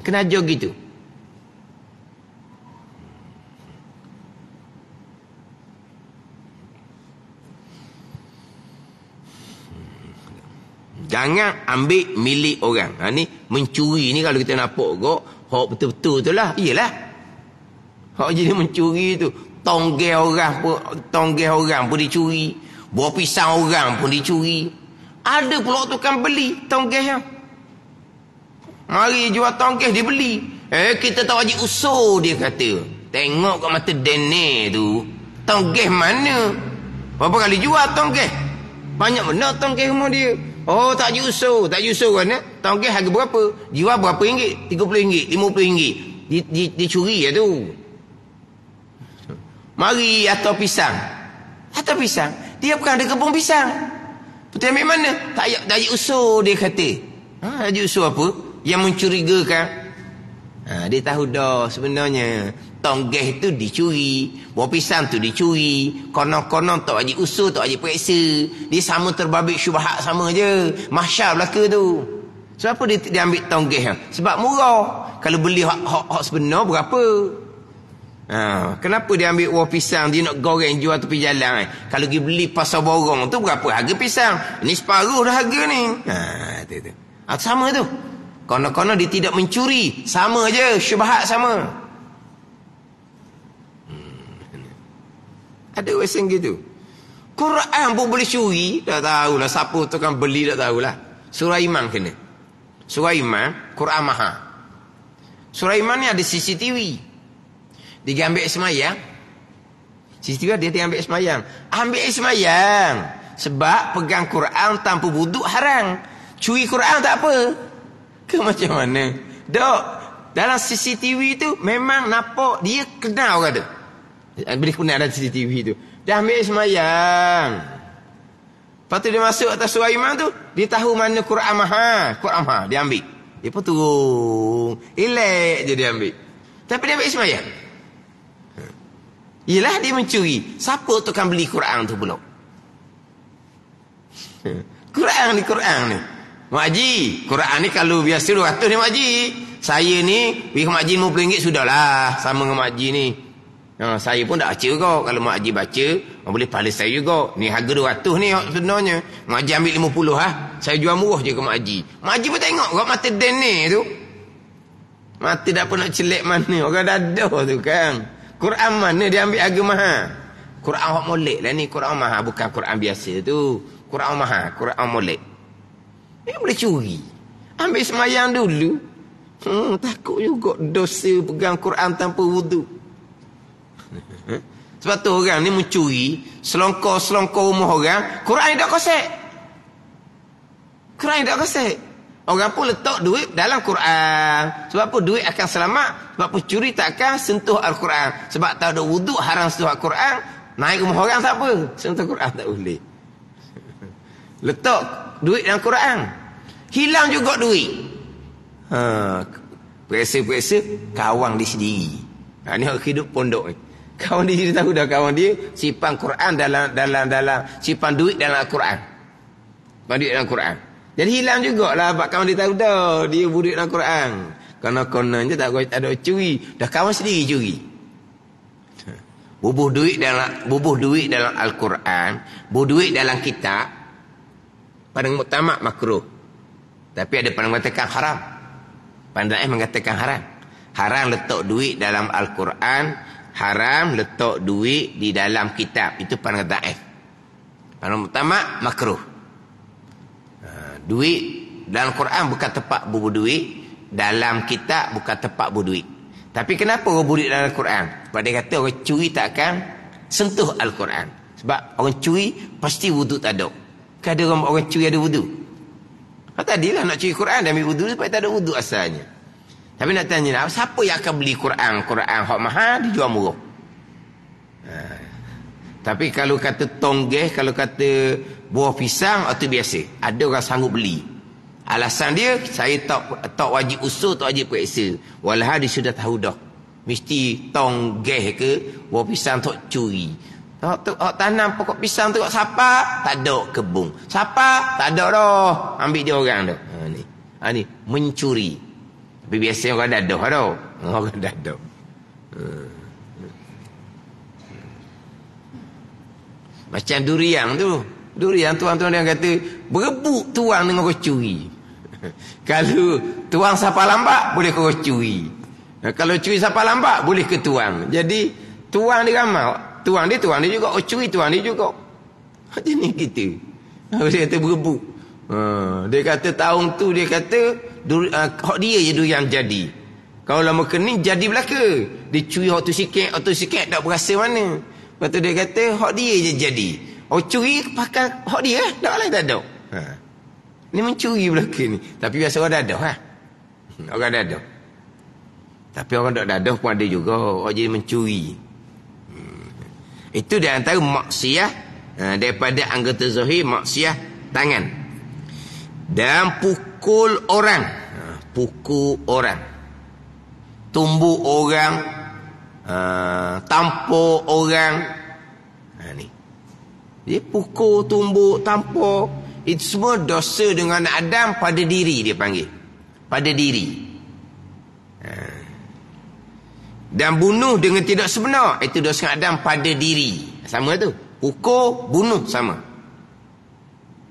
kena ajar gitu Jangan ambil milik orang. Ha, ni mencuri ni kalau kita nampak kok, hok betul-betul tu lah. Iyalah. Hok jadi mencuri tu. Tonggeh orang pun, tonggeh orang pun dicuri. Buah pisang orang pun dicuri. Ada pula tukang beli tongkehnya. Mari jual tongkeh dia beli. Eh kita tak wajib usul dia kata. Tengok kat mata Dene tu. Tongkeh mana? Berapa kali jual tongkeh? Banyak mana tongkeh rumah dia? Oh tak wajib usul. Tak wajib usul kan ya? Eh? Tongkeh harga berapa? Jual berapa ringgit? 30 ringgit? 50 ringgit? Di, di, dicuri ya tu. Mari atau pisang. Atau pisang. Dia bukan ada kebun pisang. Betul ambil mana? Tak ayat dari usul dia kata. Ha, dari usul apa? Yang mencurigakan. Ha, dia tahu dah sebenarnya. Tonggeh tu dicuri. Buah pisang tu dicuri. Konon-konon tak wajib usul, tak wajib periksa. Dia sama terbabit syubahak sama je. Mahsyar belaka tu. Sebab apa dia, dia ambil tonggeh? Sebab murah. Kalau beli hak-hak sebenar berapa? Ha, kenapa dia ambil uang pisang dia nak goreng jual tepi jalan eh? Kalau dia beli pasar borong tu berapa harga pisang? Ni separuh dah harga ni. Ha, itu. tu. Ha, sama tu. Kono-kono dia tidak mencuri, sama aje, syubhat sama. Hmm. Ada wesen gitu. Quran pun boleh curi, tak tahulah siapa tu kan beli tak tahulah. Surah Iman kena. Surah Iman, Quran Maha. Surah Iman ni ada CCTV. Dia ambil semayang. Cerita dia, dia ambil semayang. Ambil semayang. Sebab pegang Quran tanpa buduk haram. Curi Quran tak apa. Ke macam mana? Dok, dalam CCTV tu memang nampak dia kenal orang tu. Eh, bila kena ada CCTV tu. Dia ambil semayang. Lepas tu dia masuk atas surah imam tu. Dia tahu mana Quran maha. Quran maha. Dia ambil. Dia pun turun. Elek je dia ambil. Tapi dia ambil semayang. Yelah dia mencuri. Siapa tukang beli Quran tu pula? <laughs> Quran ni, Quran ni. Makji, Quran ni kalau biasa 200 ni makji. Saya ni, wih makji RM50 sudahlah. Sama dengan makji ni. Ha, saya pun tak baca kau. Kalau makji baca, mak boleh pahala saya juga. Ni harga 200 ni sebenarnya. Makji ambil puluh lah. Ha? Saya jual murah je ke makji. Makji pun tengok kau mata Dan ni tu. Mata dah pun nak celik mana. Orang dadah tu kan. Quran mana dia ambil agama ha? Quran hak molek lah ni Quran maha bukan Quran biasa tu Quran maha Quran molek Ini eh, boleh curi Ambil semayang dulu hmm, Takut juga dosa pegang Quran tanpa wudu <laughs> Sebab tu orang ni mencuri Selongkor-selongkor rumah orang Quran ni tak kosek Quran ni tak kosek Orang pun letak duit dalam Quran. Sebab apa duit akan selamat? Sebab apa curi tak akan sentuh Al-Quran. Sebab tak ada wuduk haram sentuh Al-Quran. Naik rumah orang tak apa. Sentuh Quran tak boleh. <laughs> Letak duit dalam Quran. Hilang juga duit. Ha, Perasa-perasa kawan di sendiri. Ha, ini hidup pondok ni. <laughs> Kawan dia, dia tahu dah kawan dia simpan Quran dalam dalam dalam simpan duit dalam Al-Quran. Simpan duit dalam Quran. Jadi hilang juga lah, Pak kawan dia tahu dah Dia buruk dalam Quran Kerana kononnya tak ada curi Dah kawan sendiri curi Bubuh duit dalam bubuh duit dalam Al-Quran Bubuh duit dalam kitab Pandang mutamak makruh Tapi ada pandang mengatakan haram Pandang eh mengatakan haram Haram letak duit dalam Al-Quran Haram letak duit di dalam kitab Itu pandang kata F Pandang mutamak makruh Duit dalam Quran bukan tempat bubu duit. Dalam kitab bukan tempat bubu duit. Tapi kenapa orang buruk dalam Al-Quran? Sebab dia kata orang curi takkan sentuh Al-Quran. Sebab orang curi pasti wudhu tak ada. Kadang kan orang, orang curi ada wudhu. Kalau ha, tadilah nak curi Quran dan ambil wudhu supaya tak ada wudhu asalnya. Tapi nak tanya lah, siapa yang akan beli Quran? Quran hak mahal, dijual murah. Ha. Tapi kalau kata tonggeh, kalau kata buah pisang atau biasa ada orang sanggup beli alasan dia saya tak tak wajib usul tak wajib periksa walhal dia sudah tahu dah mesti tong geh ke buah pisang tak curi tak tu hak tanam pokok pisang tu kat siapa tak ada kebun siapa tak ada dah ambil dia orang tu ha ni ha ni mencuri tapi biasa orang dah dah ha, tau orang dah ada ha. hmm. macam durian tu durian tuan-tuan yang kata berebut tuang dengan kecuri <laughs> kalau tuang sapa lambat boleh ke kecuri kalau curi sapa lambat boleh ke tuang jadi tuang dia ramal tuang dia tuang dia juga kecuri oh, tuang dia juga <laughs> macam ni kita dia kata berebut ah, dia kata tahun tu dia kata hak ah, dia je durian jadi kalau lama kening jadi belaka dia curi hak tu sikit hak tu sikit tak berasa mana lepas tu dia kata hak dia je jadi Oh curi pakai hak dia eh? Tak lah dadah. Ha. Ini mencuri belakang ni. Tapi biasa orang dadah. Ha? Eh? <laughs> Orang dadah. Tapi orang tak dadah pun ada juga. Orang jadi mencuri. Hmm. Itu di antara maksiat eh, daripada anggota zahir maksiat tangan. Dan pukul orang. Ha, pukul orang. Tumbuk orang. Eh, tampuk orang. Ha, ni. Dia pukul, tumbuk, tampuk. Itu semua dosa dengan Adam pada diri dia panggil. Pada diri. Ha. Dan bunuh dengan tidak sebenar. Itu dosa Adam pada diri. Sama tu. Pukul, bunuh sama.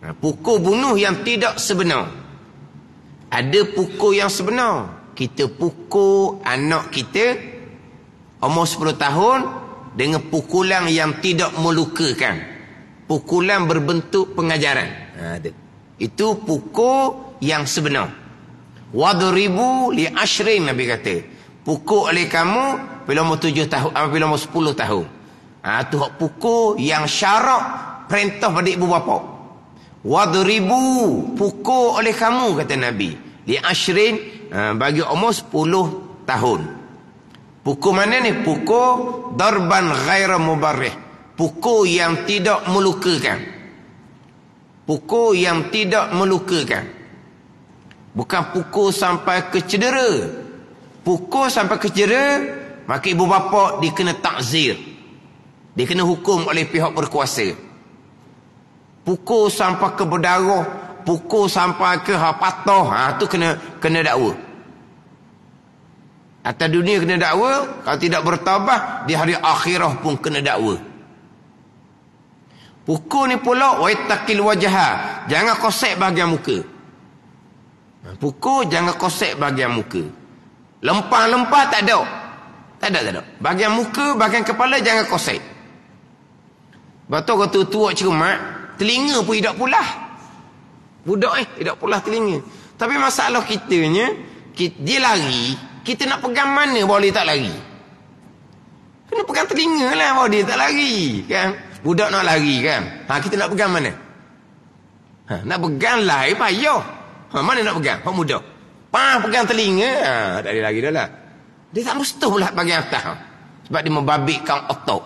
Ha, pukul, bunuh yang tidak sebenar. Ada pukul yang sebenar. Kita pukul anak kita. Umur 10 tahun. Dengan pukulan yang tidak melukakan. Pukul pukulan berbentuk pengajaran. Ada. Itu pukul yang sebenar. Wadribu li ashrin Nabi kata. Pukul oleh kamu bila umur tujuh tahun, apa bila umur sepuluh tahun. Ha, itu hak pukul yang syarak perintah pada ibu bapa. Wadribu pukul oleh kamu kata Nabi. Li ashrin ha, bagi umur sepuluh tahun. Pukul mana ni? Pukul darban ghaira mubarrih. Pukul yang tidak melukakan. Pukul yang tidak melukakan. Bukan pukul sampai kecedera. Pukul sampai kecedera, maka ibu bapa dikena takzir. Dikena hukum oleh pihak berkuasa. Pukul sampai ke berdarah, pukul sampai ke ha ha tu kena kena dakwa. Atas dunia kena dakwa, kalau tidak bertabah di hari akhirah pun kena dakwa. Pukul ni pula waitakil wajaha. Jangan kosek bahagian muka. Ha, pukul jangan kosek bahagian muka. Lempah-lempah tak ada. Tak ada, tak ada. Bahagian muka, bahagian kepala jangan kosek. Lepas tu kata tuak cermat, telinga pun hidup pula. Budak eh, hidup pula telinga. Tapi masalah kitanya, kita, dia lari, kita nak pegang mana boleh tak lari. Kena pegang telinga lah boleh tak lari. Kan? Budak nak lari kan? Ha, kita nak pegang mana? Ha, nak pegang lari payah. Ha, mana nak pegang? Hak muda. Pah, pegang telinga. Ha, tak ada lagi dah lah. Dia tak mustuh pula bagi atas. Sebab dia membabitkan otak.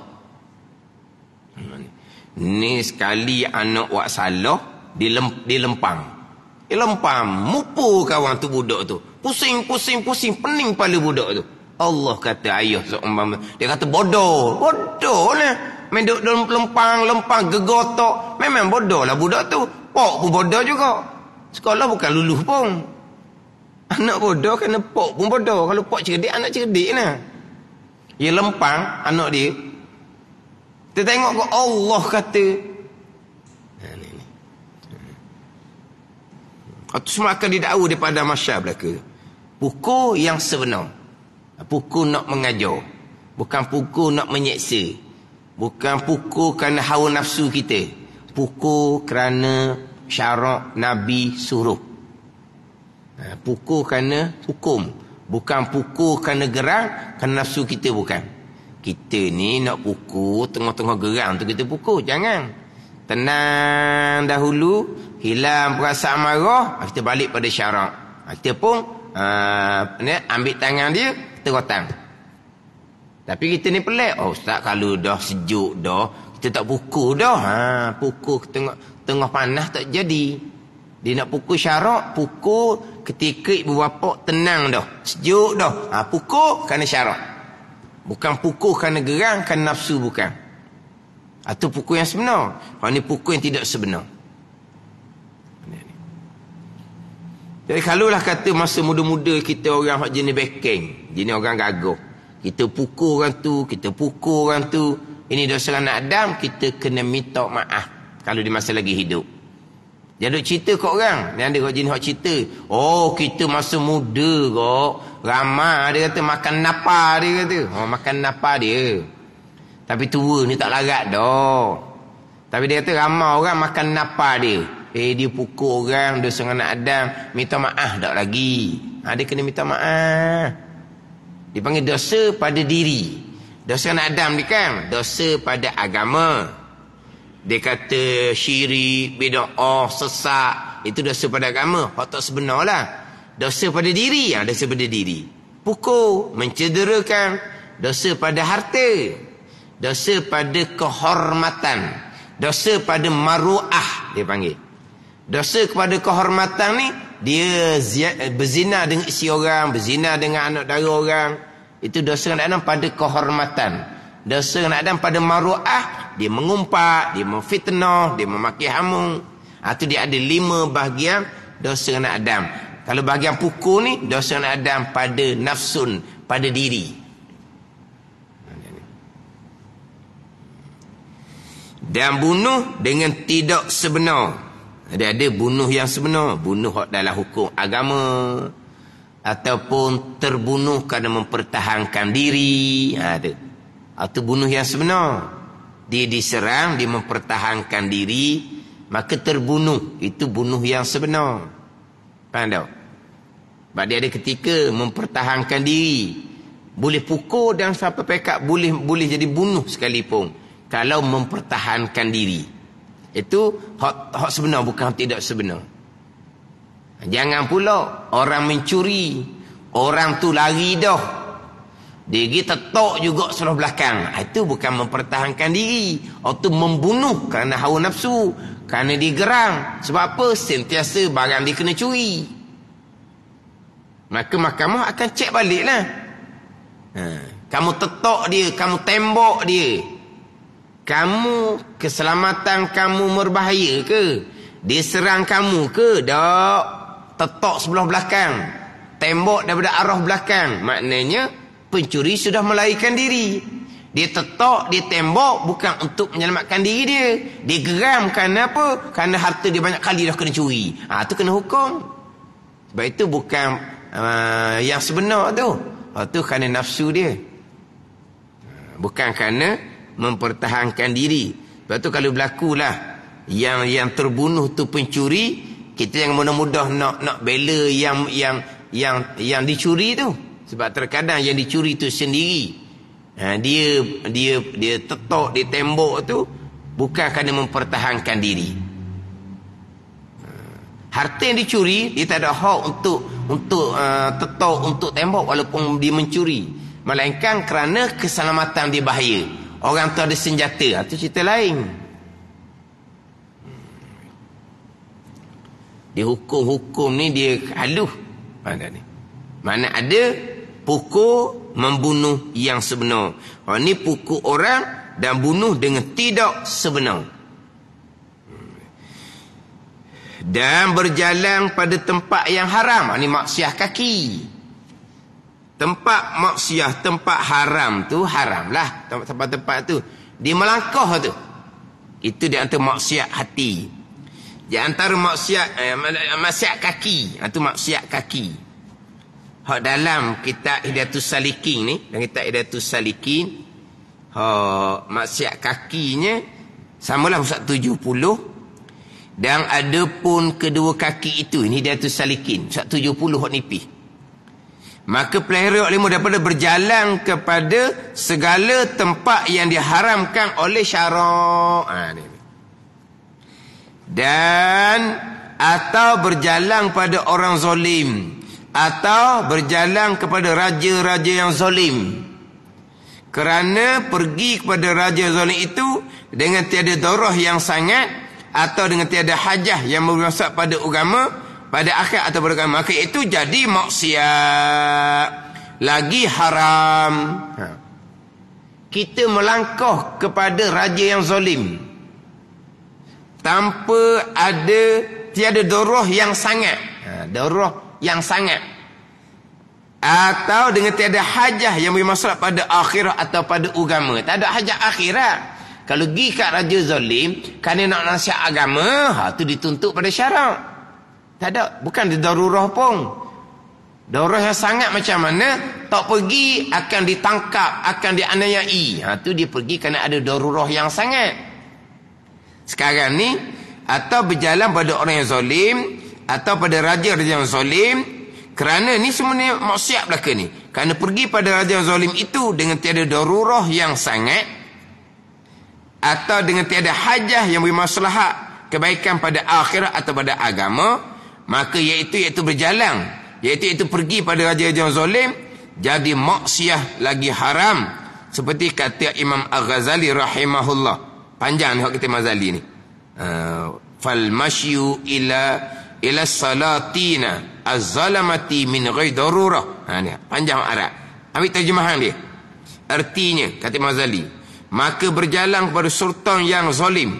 Ni sekali anak wak salah, dilem, dilempang. Dilempang, mupu kawan tu budak tu. Pusing, pusing, pusing, pening pala budak tu. Allah kata ayah seumpama. Dia kata bodoh, bodoh lah. Menduk lempang, lempang, gegotok. Memang bodoh lah budak tu. Pok pun bodoh juga. Sekolah bukan luluh pun. Anak bodoh kena pok pun bodoh. Kalau pok cerdik, anak cerdik lah. Dia lempang, anak dia. Kita tengok ke Allah kata. Eh, Atau semua akan didakwa daripada masyarakat belaka. Pukul yang sebenar. Pukul nak mengajar. Bukan pukul nak menyeksa. Bukan pukul kerana hawa nafsu kita. Pukul kerana syarak Nabi suruh. Ha, pukul kerana hukum. Bukan pukul kerana gerang, kerana nafsu kita bukan. Kita ni nak pukul tengah-tengah gerang tu kita pukul. Jangan. Tenang dahulu, hilang perasaan marah, ah, kita balik pada syarak. Ah, kita pun uh, ambil tangan dia, kita rotang. Tapi kita ni pelik. Oh ustaz kalau dah sejuk dah, kita tak pukul dah. Ha, pukul tengah, tengah panas tak jadi. Dia nak pukul syarak, pukul ketika ibu bapa tenang dah. Sejuk dah. Ha, pukul kerana syarak. Bukan pukul kerana gerang, kerana nafsu bukan. Atau ha, pukul yang sebenar. Kalau ha, ni pukul yang tidak sebenar. Jadi kalau lah kata masa muda-muda kita orang jenis backing. Jenis orang gagah. Kita pukul orang tu, kita pukul orang tu. Ini dosa anak Adam, kita kena minta maaf. Kalau dia masih lagi hidup. Dia duk cerita kat orang. Dia ada rajin hak cerita. Oh, kita masa muda kok. Ramah dia kata, makan napa dia kata. Oh, makan napa dia. Tapi tua ni tak larat dah. Tapi dia kata ramah orang makan napa dia. Eh dia pukul orang dosa anak Adam, minta maaf tak lagi. Ha, dia kena minta maaf dipanggil dosa pada diri dosa anak Adam ni kan dosa pada agama dia kata syirik bida'ah sesak itu dosa pada agama hak tak sebenarlah dosa pada diri ya dosa pada diri pukul mencederakan dosa pada harta dosa pada kehormatan dosa pada maruah dia panggil dosa kepada kehormatan ni dia eh, berzina dengan isi orang, berzina dengan anak dara orang. Itu dosa nak Adam pada kehormatan. Dosa anak Adam pada maruah. Dia mengumpat, dia memfitnah, dia memaki hamung. Itu ah, dia ada lima bahagian dosa nak Adam. Kalau bahagian pukul ni, dosa nak Adam pada nafsun, pada diri. Dan bunuh dengan tidak sebenar. Dia ada bunuh yang sebenar. Bunuh adalah hukum agama. Ataupun terbunuh kerana mempertahankan diri. Ha, ada. Atau ha, bunuh yang sebenar. Dia diserang, dia mempertahankan diri. Maka terbunuh. Itu bunuh yang sebenar. Faham tak? Sebab dia ada ketika mempertahankan diri. Boleh pukul dan sampai pekat boleh boleh jadi bunuh sekalipun. Kalau mempertahankan diri. Itu hak, hak sebenar bukan tidak sebenar. Jangan pula orang mencuri. Orang tu lari dah. Dia pergi tetap juga seluruh belakang. Ha, itu bukan mempertahankan diri. Itu membunuh kerana hawa nafsu. Kerana dia gerang. Sebab apa? Sentiasa barang dia kena curi. Maka mahkamah akan cek baliklah. Ha. Kamu tetap dia. Kamu tembok Dia kamu keselamatan kamu berbahaya ke? diserang kamu ke? Dak. Tetok sebelah belakang. Tembok daripada arah belakang. Maknanya pencuri sudah melarikan diri. Dia tetok, dia tembok bukan untuk menyelamatkan diri dia. Dia geram kerana apa? Kerana harta dia banyak kali dah kena curi. ha, tu kena hukum. Sebab itu bukan uh, yang sebenar tu. Ha, tu kerana nafsu dia. Ha, bukan kerana mempertahankan diri. Lepas tu kalau lah yang yang terbunuh tu pencuri, kita yang mudah-mudah nak nak bela yang yang yang yang dicuri tu. Sebab terkadang yang dicuri tu sendiri. Ha, dia dia dia tetok di tembok tu bukan kerana mempertahankan diri. Ha, harta yang dicuri dia tak ada hak untuk untuk uh, tetok untuk tembok walaupun dia mencuri melainkan kerana keselamatan dia bahaya. Orang tu ada senjata Itu ah, cerita lain Dia hukum-hukum ni dia haluh Mana ni Mana ada Pukul membunuh yang sebenar Orang oh, ni pukul orang Dan bunuh dengan tidak sebenar dan berjalan pada tempat yang haram ini ah, maksiat kaki tempat maksiat tempat haram tu haramlah tempat-tempat tu di melangkah tu itu di antara maksiat hati di antara maksiat eh, eh maksiat kaki itu ha, maksiat kaki hak dalam kita hidayatus salikin ni dan kita hidayatus salikin hak maksiat kakinya samalah pusat 70 dan adapun kedua kaki itu ini hidayatus salikin pusat 70 hak nipis Maka pelayarik lima daripada berjalan kepada segala tempat yang diharamkan oleh syarak. Ha, ni, ni. Dan atau berjalan pada orang zolim. Atau berjalan kepada raja-raja yang zolim. Kerana pergi kepada raja zolim itu dengan tiada doroh yang sangat. Atau dengan tiada hajah yang bermaksud pada agama. Agama pada akhir atau pada maka itu jadi maksiat lagi haram ha. kita melangkah kepada raja yang zalim tanpa ada tiada doroh yang sangat ha. doroh yang sangat atau dengan tiada hajah yang bermasalah pada akhirat atau pada agama tak ada hajah akhirat kalau pergi kat raja zalim kerana nak nasihat agama ha, tu dituntut pada syarak tak ada. Bukan di darurah pun. Darurah yang sangat macam mana. Tak pergi akan ditangkap. Akan dianayai. Ha, dia pergi kerana ada darurah yang sangat. Sekarang ni. Atau berjalan pada orang yang zalim. Atau pada raja-raja yang zalim. Kerana ni semuanya maksiat belaka ni. Kerana pergi pada raja yang zalim itu. Dengan tiada darurah yang sangat. Atau dengan tiada hajah yang bermasalah Kebaikan pada akhirat atau pada agama. Agama maka iaitu iaitu berjalan iaitu iaitu pergi pada raja-raja zalim jadi maksiyah lagi haram seperti kata Imam Al-Ghazali rahimahullah panjang ni kita mazali ni uh, fal mashyu ila ila salatina az-zalamati min ghairi darurah ha ni panjang Arab ambil terjemahan dia artinya kata mazali maka berjalan kepada sultan yang zalim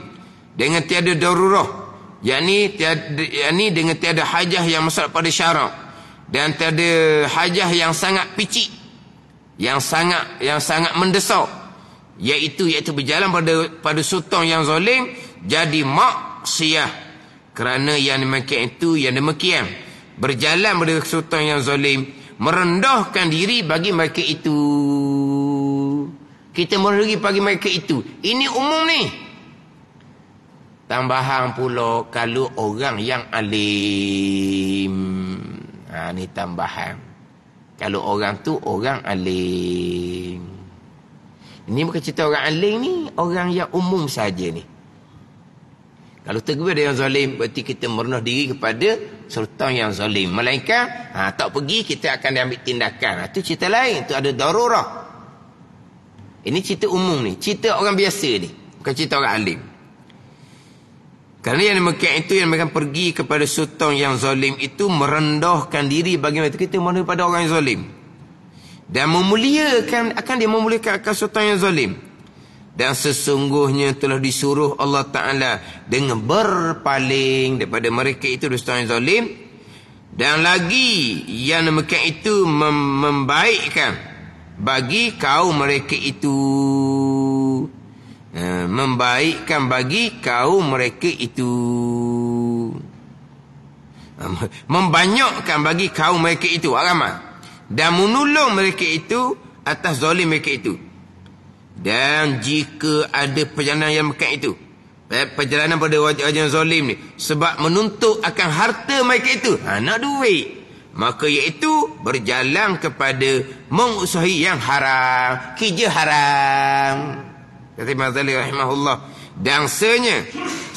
dengan tiada darurah yakni tiada yakni dengan tiada hajah yang masuk pada syarak dan tiada hajah yang sangat picik yang sangat yang sangat mendesak iaitu iaitu berjalan pada pada sultan yang zalim jadi maksiat kerana yang demikian itu yang demikian berjalan pada sultan yang zalim merendahkan diri bagi mereka itu kita merugi bagi mereka itu ini umum ni Tambahan pula kalau orang yang alim. Ha ni tambahan. Kalau orang tu orang alim. Ini bukan cerita orang alim ni, orang yang umum saja ni. Kalau teguh dia yang zalim, berarti kita merenuh diri kepada sultan yang zalim. Melainkan, ha, tak pergi, kita akan ambil tindakan. Itu ha, cerita lain. Itu ada darurah. Ini cerita umum ni. Cerita orang biasa ni. Bukan cerita orang alim. Kerana yang demikian itu yang mereka pergi kepada sultan yang zalim itu merendahkan diri bagi mereka kita mana pada orang yang zalim. Dan memuliakan akan dia memuliakan akan sultan yang zalim. Dan sesungguhnya telah disuruh Allah Ta'ala dengan berpaling daripada mereka itu sultan yang zalim. Dan lagi yang demikian itu membaikkan bagi kaum mereka itu. Eh, membaikkan bagi kaum mereka itu eh, membanyakkan bagi kaum mereka itu ramai dan menolong mereka itu atas zolim mereka itu dan jika ada perjalanan yang mekat itu eh, perjalanan pada wajah-wajah zolim ni sebab menuntut akan harta mereka itu ha, nak duit maka iaitu berjalan kepada mengusahi yang haram kerja haram Kata Imam Zali rahimahullah. Dangsanya.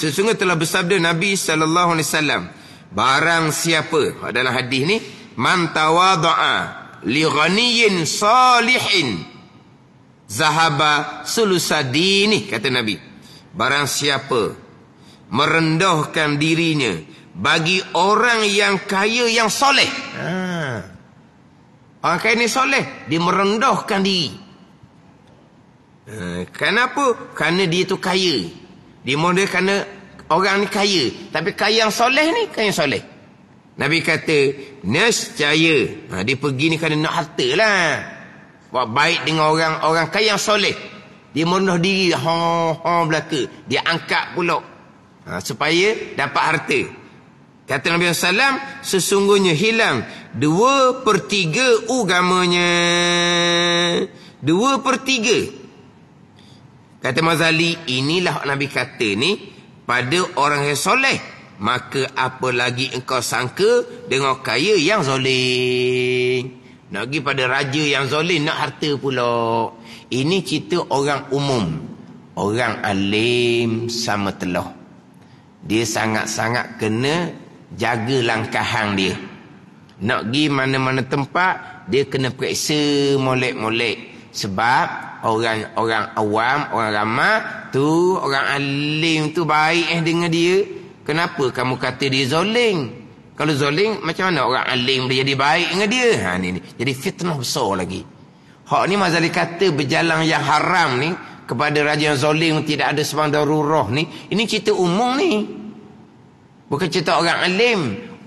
Sesungguh telah bersabda Nabi SAW. Barang siapa. Dalam hadis ni. Man tawadu'a. Lighaniyin salihin. Zahaba sulusadini. Kata Nabi. Barang siapa. Merendahkan dirinya. Bagi orang yang kaya yang soleh. Ha. Orang kaya ni soleh. Dia merendahkan diri. Eh, kenapa? Kerana dia tu kaya. Dia model kerana orang ni kaya. Tapi kaya yang soleh ni, kaya yang soleh. Nabi kata, nescaya. Ha, dia pergi ni kerana nak harta lah. Buat baik dengan orang orang kaya yang soleh. Dia menuh diri, ha, ha, belaka. Dia angkat pulak. Ha, supaya dapat harta. Kata Nabi SAW, sesungguhnya hilang. Dua per tiga ugamanya. Dua per tiga. Kata Mazali, inilah Nabi kata ni pada orang yang soleh. Maka apa lagi engkau sangka dengan kaya yang zoling. Nak pergi pada raja yang zoling, nak harta pula. Ini cerita orang umum. Orang alim sama telah. Dia sangat-sangat kena jaga langkah hang dia. Nak pergi mana-mana tempat, dia kena periksa molek-molek. Sebab orang orang awam, orang ramah tu, orang alim tu baik eh dengan dia. Kenapa kamu kata dia zoling? Kalau zoling macam mana orang alim boleh jadi baik dengan dia? Ha ni ni. Jadi fitnah besar lagi. Hak ni mazali kata berjalan yang haram ni kepada raja yang zoling tidak ada sebang darurah ni. Ini cerita umum ni. Bukan cerita orang alim.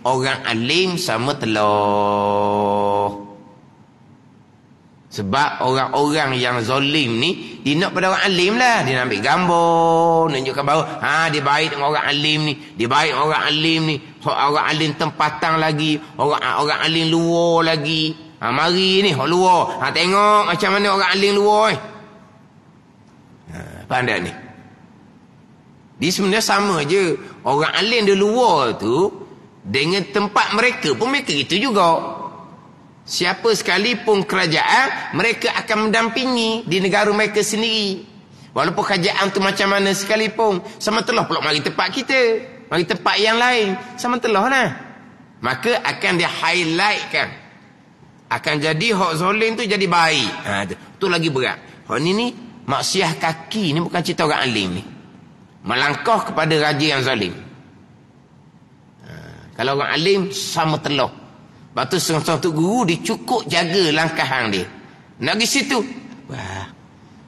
Orang alim sama telur. Sebab orang-orang yang zalim ni dia nak pada orang alim lah. Dia nak ambil gambar, nunjukkan bahawa ha dia baik dengan orang alim ni, dia baik dengan orang alim ni. So, orang alim tempatang lagi, orang orang alim luar lagi. Ha mari ni orang luar. Ha tengok macam mana orang alim luar eh. Ha pandai ni. Dia sebenarnya sama je. Orang alim di luar tu dengan tempat mereka pun mereka itu juga. Siapa sekalipun kerajaan Mereka akan mendampingi Di negara mereka sendiri Walaupun kerajaan tu macam mana sekalipun Sama telah pula mari tempat kita Mari tempat yang lain Sama telah lah Maka akan dia highlightkan, Akan jadi hak zolim tu jadi baik ha, tu. tu lagi berat Hak ni ni Maksiah kaki ni bukan cerita orang alim ni Melangkah kepada raja yang zalim ha, Kalau orang alim Sama telah Lepas tu seorang tu guru dia cukup jaga langkah hang dia. Nak pergi situ. Wah.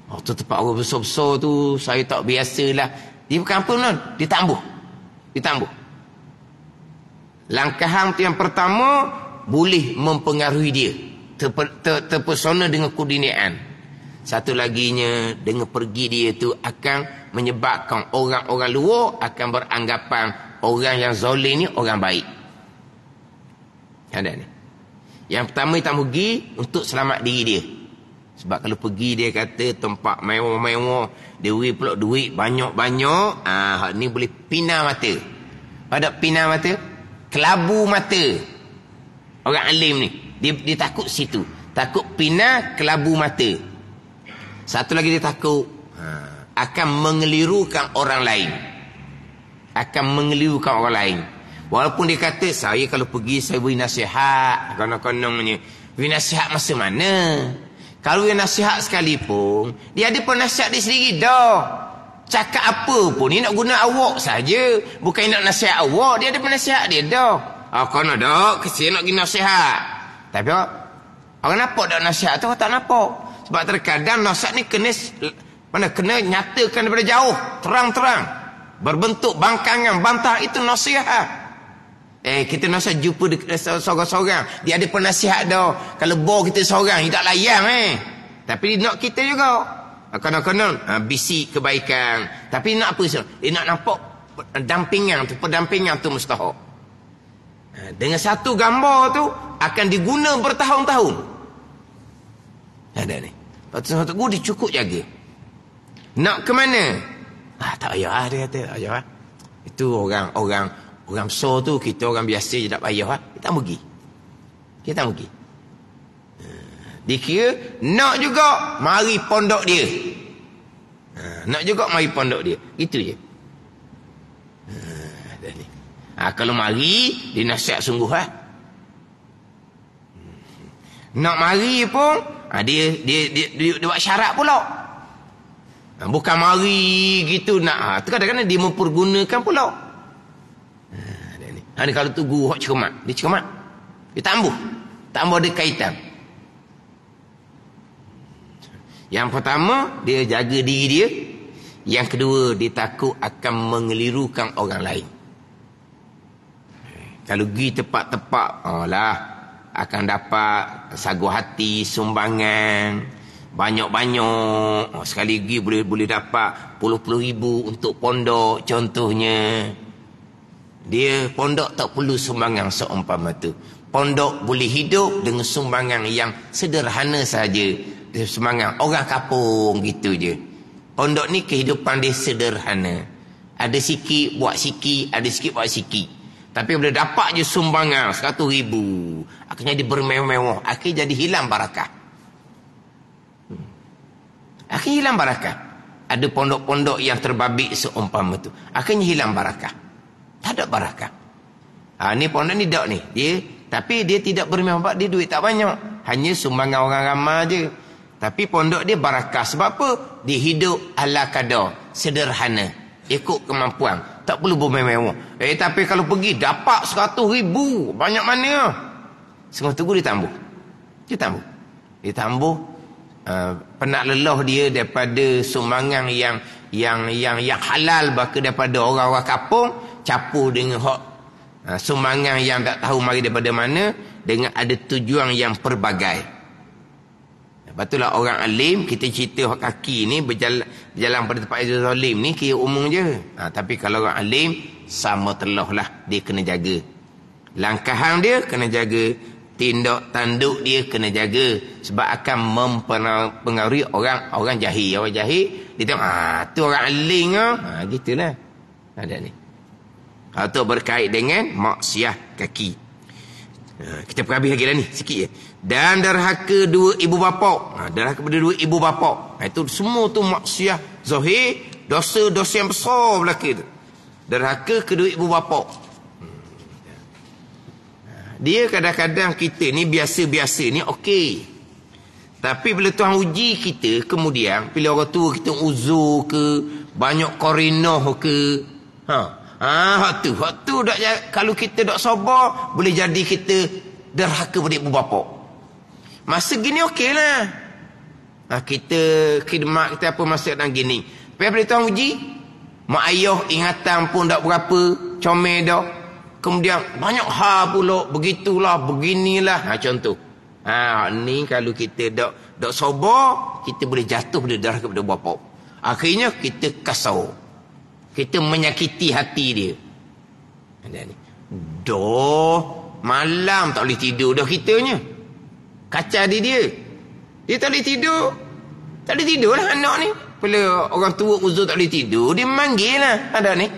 Waktu tempat orang besar-besar tu saya tak biasalah. Dia bukan apa pun. Dia tambuh. Dia tambuh. Langkah hang tu yang pertama boleh mempengaruhi dia. Terper, terpersona dengan kudinian. Satu laginya dengan pergi dia tu akan menyebabkan orang-orang luar akan beranggapan orang yang zalim ni orang baik. Ada ni. Yang pertama tak pergi untuk selamat diri dia. Sebab kalau pergi dia kata tempat mewah-mewah, dia beri pula duit banyak-banyak, ah hak ni boleh pina mata. Pada pina mata, kelabu mata. Orang alim ni, dia, dia takut situ. Takut pina kelabu mata. Satu lagi dia takut ha, akan mengelirukan orang lain. Akan mengelirukan orang lain. Walaupun dia kata saya kalau pergi saya beri nasihat. kanak ni. Beri nasihat masa mana? Kalau dia nasihat sekalipun, dia ada pun nasihat dia sendiri dah. Cakap apa pun, dia nak guna awak saja. Bukan nak nasihat awak, dia ada pun nasihat dia dah. Oh, ah, kau nak dok, kesian nak guna nasihat. Tapi awak, orang nampak dok nasihat tu, tak nampak. Sebab terkadang nasihat ni kena, mana kena nyatakan daripada jauh, terang-terang. Berbentuk bangkangan, bantah itu nasihat. Eh kita nak nasa jumpa seorang-seorang, dia ada penasihat dah. Kalau bor kita seorang, dia tak layan eh. Tapi dia nak kita juga. Kena-kena ha, bisik kebaikan. Tapi nak apa sih? Dia nak nampak dampingan tu, pendampingan tu mustahak. Ha, dengan satu gambar tu akan diguna bertahun-tahun. Ada ni. Patut satu gua cukup jaga. Nak ke mana? Ah ha, tak payah ah dia kata, ayah ah. Itu orang-orang Orang besar tu kita orang biasa je eh? tak payah lah. Kita tak pergi. Kita ha, tak pergi. Dikira nak juga mari pondok dia. Ha, nak juga mari pondok dia. Itu je. Ha, ha kalau mari dia nasihat sungguh lah. Nak mari pun ha, dia, dia, dia, dia, dia buat syarat pula. Bukan mari gitu nak. Ha, kadang-kadang dia mempergunakan pula. Hari kalau tu guru hok cermat, dia cermat. Dia tambuh. Tambuh ada kaitan. Yang pertama, dia jaga diri dia. Yang kedua, dia takut akan mengelirukan orang lain. Kalau pergi tempat oh lah, akan dapat sagu hati, sumbangan, banyak-banyak. Sekali pergi boleh boleh dapat puluh-puluh ribu untuk pondok contohnya. Dia pondok tak perlu sumbangan seumpama tu. Pondok boleh hidup dengan sumbangan yang sederhana saja. Sumbangan orang kapung gitu je. Pondok ni kehidupan dia sederhana. Ada sikit buat sikit, ada sikit buat sikit. Tapi bila dapat je sumbangan seratus ribu. Akhirnya dia bermewah-mewah. Akhirnya jadi hilang barakah. Hmm. Akhirnya hilang barakah. Ada pondok-pondok yang terbabit seumpama tu. Akhirnya hilang barakah. Tak ada barakah. Ha, ni pondok ni tak ni. Dia, tapi dia tidak bermanfaat. Dia duit tak banyak. Hanya sumbangan orang ramah je. Tapi pondok dia barakah. Sebab apa? Dia hidup ala kadar. Sederhana. Ikut kemampuan. Tak perlu bermewah-mewah. Eh tapi kalau pergi dapat seratus ribu. Banyak mana? Semua tunggu dia tambuh. Dia tambuh. Dia tambuh. Uh, eh, penat leluh dia daripada sumbangan yang yang yang yang halal bahkan daripada orang-orang kapung capu dengan hak ha, sumangan yang tak tahu mari daripada mana dengan ada tujuan yang pelbagai. Patutlah orang alim kita cerita hak kaki ni berjalan berjalan pada tempat yang zalim ni kira umum je. Ha, tapi kalau orang alim sama telah lah dia kena jaga. Langkahan dia kena jaga, tindak tanduk dia kena jaga sebab akan mempengaruhi orang orang jahil. Orang jahil dia tengok ah tu orang alim ah. Ha gitulah. Ada ni atau berkait dengan maksiat kaki. Ha, kita pergi lagi dah ni sikit je. Dan derhaka dua ibu bapa. Ha, derhaka kepada dua ibu bapa. Ha, itu semua tu maksiat zahir, dosa-dosa yang besar belaka tu. Derhaka kedua ibu bapa. Hmm. Dia kadang-kadang kita ni biasa-biasa ni okey. Tapi bila Tuhan uji kita kemudian bila orang tua kita uzur ke banyak korinoh ke ha Ah, ha, waktu, tu, dak kalau kita dak sabar, boleh jadi kita derhaka pada ibu bapa. Masa gini okeylah. Ah, ha, kita khidmat kita apa masa dalam gini. Tapi apabila tuan uji, mak ayah ingatan pun dak berapa, comel dak. Kemudian banyak hal pula, begitulah, beginilah. Ha, contoh. Ha, ni kalau kita dak dak sabar, kita boleh jatuh pada derhaka pada bapa. Akhirnya kita kasau kita menyakiti hati dia ada ni doh malam tak boleh tidur dah kitanya kacau dia dia dia tak boleh tidur tak boleh tidur lah anak ni bila orang tua uzur tak boleh tidur dia manggil lah ada ni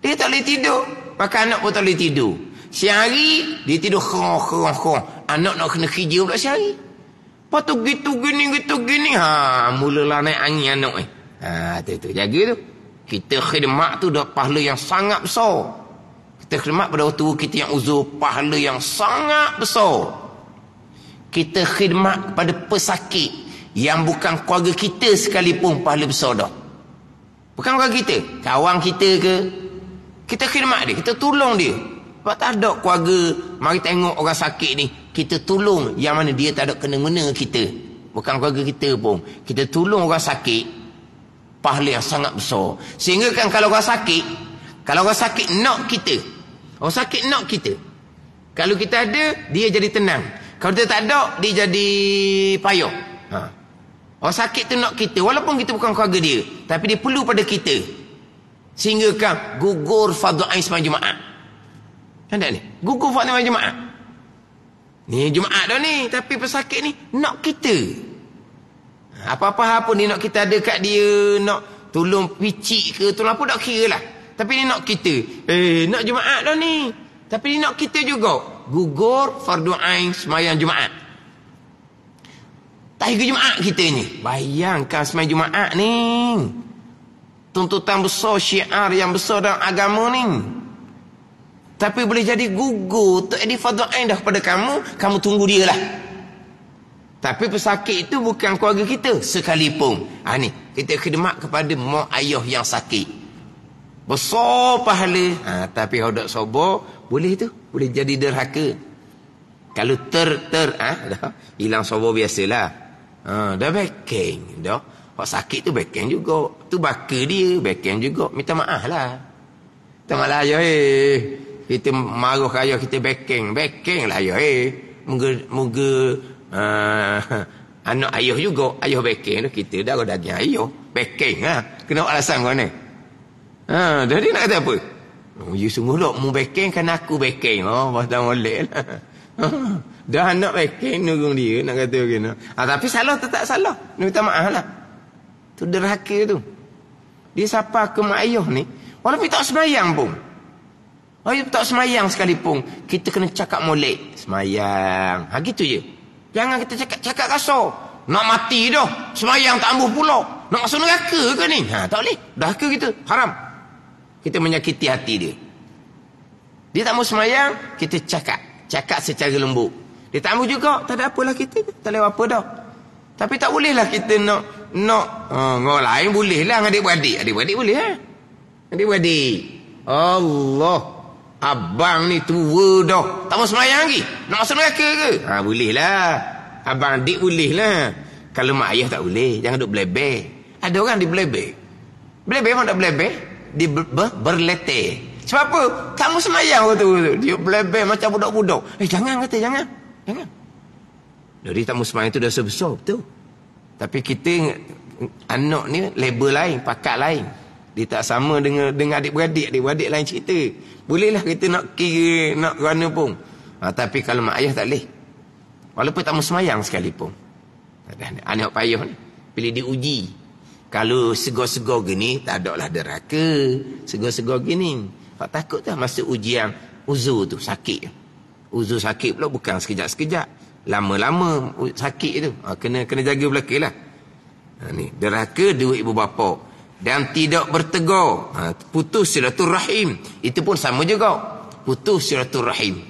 dia tak boleh tidur maka anak pun tak boleh tidur siang hari dia tidur kong kong kong. anak nak kena kerja pula siang hari lepas tu gitu gini gitu gini ha mulalah naik angin anak ni ha tu tu jaga tu kita khidmat tu dah pahala yang sangat besar kita khidmat pada waktu kita yang uzur pahala yang sangat besar kita khidmat kepada pesakit yang bukan keluarga kita sekalipun pahala besar dah bukan keluarga kita kawan kita ke kita khidmat dia kita tolong dia sebab tak ada keluarga mari tengok orang sakit ni kita tolong yang mana dia tak ada kena-mena kita bukan keluarga kita pun kita tolong orang sakit pahala yang sangat besar. Sehingga kan kalau orang sakit, kalau orang sakit nak kita. Orang sakit nak kita. Kalau kita ada, dia jadi tenang. Kalau kita tak ada, dia jadi payah. Ha. Orang sakit tu nak kita. Walaupun kita bukan keluarga dia. Tapi dia perlu pada kita. Sehingga kan gugur fadu ain sepanjang Jumaat. Nampak ni? Gugur fadu ain Jumaat. Ni Jumaat dah ni. Tapi pesakit ni nak Kita. Apa-apa hal lah pun dia nak kita ada kat dia, nak tolong picik ke, tolong pun tak kira lah. Tapi dia nak kita. Eh, nak Jumaat lah ni. Tapi dia nak kita juga. Gugur fardu ain semayang Jumaat. Tahir ke Jumaat kita ni. Bayangkan semayang Jumaat ni. Tuntutan besar syiar yang besar dalam agama ni. Tapi boleh jadi gugur. Tak ada fardu ain dah pada kamu. Kamu tunggu dia lah. Tapi pesakit itu bukan keluarga kita sekalipun. Ha, ni, kita khidmat kepada mak ayah yang sakit. Besar pahala. Ha, tapi hodak sobor, boleh itu. Boleh jadi derhaka. Kalau ter, ter, ha, <laughs> dah, hilang sobor biasalah. Ha, dah bekeng. Dah. Hak sakit tu bekeng juga. Tu baka dia, bekeng juga. Minta maaf lah. Minta maaf lah ayah. Eh. Kita marah ayah kita bekeng. Bekeng lah ayah. Eh. Moga, moga uh, <laughs> anak ayah juga ayah beking, tu kita darah daging ayah baking ha kena alasan kau ni ha jadi nak kata apa oh, you sungguh lok mu baking kan aku beking, oh bos dan molek lah. <laughs> dah anak beking, baking kong dia nak kata okey nah. ha, tapi salah tetap salah ni minta maaf lah tu derhaka tu dia siapa ke mak ayah ni walaupun tak semayang pun ayah tak semayang sekalipun kita kena cakap molek semayang ha gitu je Jangan kita cakap cakap kasar. Nak mati dah. Semayang tak ambuh pula. Nak masuk neraka ke ni? Ha, tak boleh. Dah ke kita? Haram. Kita menyakiti hati dia. Dia tak mau semayang, kita cakap. Cakap secara lembut. Dia tak ambuh juga. Tak ada apalah kita. Tak lewat apa dah. Tapi tak bolehlah kita nak... nak uh, orang lain bolehlah dengan adik-beradik. Adik-beradik boleh, ha? Adik-beradik. Allah. Abang ni tua dah. Tak mau semayang lagi. Nak masuk neraka ke? Ha, boleh lah. Abang adik boleh lah. Kalau mak ayah tak boleh. Jangan duduk belebeh. Ada orang dia belebeh. Belebeh memang tak belebeh. Dia ber, ber, berlete. Sebab apa? Tak mau semayang kata tu. Dia belebeh macam budak-budak. Eh, jangan kata. Jangan. Jangan. Jadi tak mau semayang tu dah sebesar. Betul. Tapi kita anak ni label lain. Pakat lain. Dia tak sama dengan dengan adik-beradik. Adik-beradik lain cerita. Bolehlah kita nak kira, nak rana pun. Ha, tapi kalau mak ayah tak boleh. Walaupun tak mau semayang sekalipun. Anak ha, payuh ni. Pilih diuji. Kalau segor-segor gini, tak ada lah deraka. Segor-segor gini. Tak takut dah masa ujian uzu tu sakit. Uzu sakit pula bukan sekejap-sekejap. Lama-lama sakit tu. Ha, kena kena jaga belakilah. lah. Ha, ni. Deraka duit ibu bapa dan tidak bertegur ha, putus silaturahim itu pun sama juga putus silaturahim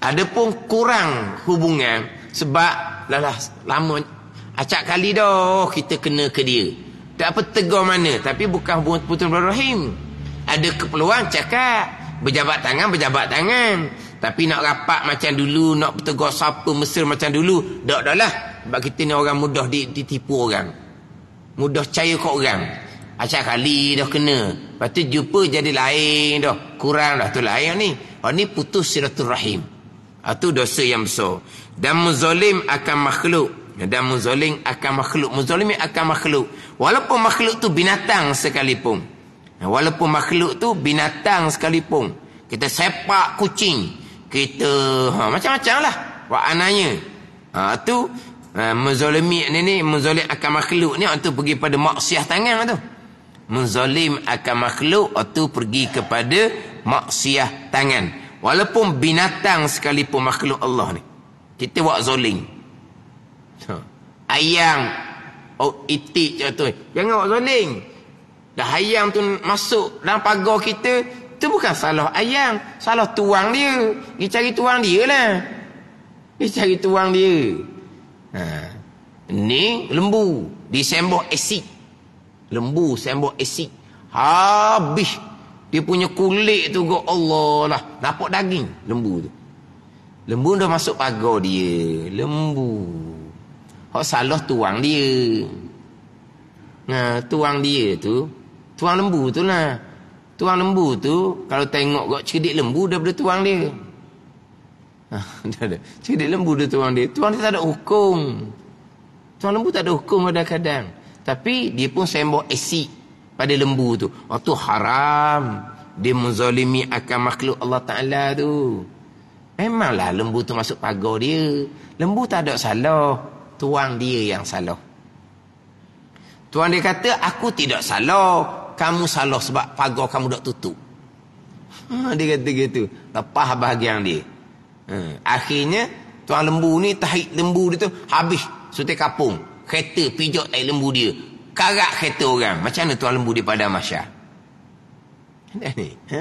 adapun kurang hubungan sebab lah, lah lama acak kali dah kita kena ke dia tak apa tegur mana tapi bukan hubungan putus silaturahim ada keperluan cakap berjabat tangan berjabat tangan tapi nak rapat macam dulu nak bertegur siapa mesir macam dulu tak dah lah sebab kita ni orang mudah ditipu orang mudah cair kat orang asal kali dah kena lepas tu jumpa jadi lain dah kurang dah tu lain ni Oh ni putus silaturahim itu ah, dosa yang besar dan muzalim akan makhluk dan muzalim akan makhluk muzalim akan makhluk walaupun makhluk tu binatang sekalipun walaupun makhluk tu binatang sekalipun kita sepak kucing kita ha, macam-macam lah buat anaknya ha, tu Ha, menzalimi ni ni, menzalim akan makhluk ni, itu pergi pada maksiat tangan tu. Menzalim akan makhluk, itu pergi kepada maksiat tangan. Walaupun binatang sekalipun makhluk Allah ni. Kita buat zalim. So, ha. ayam, oh, itik macam tu. Jangan buat zalim. Dah ayam tu masuk dalam pagar kita, tu bukan salah ayam. Salah tuang dia. Dia cari tuang dia lah. Dia cari tuang dia. Ha. Ni lembu disembok esik, Lembu sembok esik Habis dia punya kulit tu go Allah lah. Nampak daging lembu tu. Lembu dah masuk pagar dia. Lembu. Kau salah tuang dia. Nah, tuang dia tu, tuang lembu tu lah. Tuang lembu tu, kalau tengok kot cedik lembu daripada tuang dia. Tak ah, <laughs> ada. Cakap lembu dia tuan dia. Tuan dia tak ada hukum. Tuan lembu tak ada hukum pada kadang. Tapi dia pun sembok esi pada lembu tu. Oh tu haram. Dia menzalimi akan makhluk Allah Ta'ala tu. Memanglah lembu tu masuk pagar dia. Lembu tak ada salah. Tuan dia yang salah. Tuan dia kata, aku tidak salah. Kamu salah sebab pagar kamu tak tutup. Ha, <laughs> dia kata gitu. Lepas bahagian dia. Hmm. Akhirnya tuan lembu ni tahit lembu dia tu habis sutik kapung. Kereta pijak tahik lembu dia. Karat kereta orang. Macam mana tuan lembu di padang mahsyar? Ha?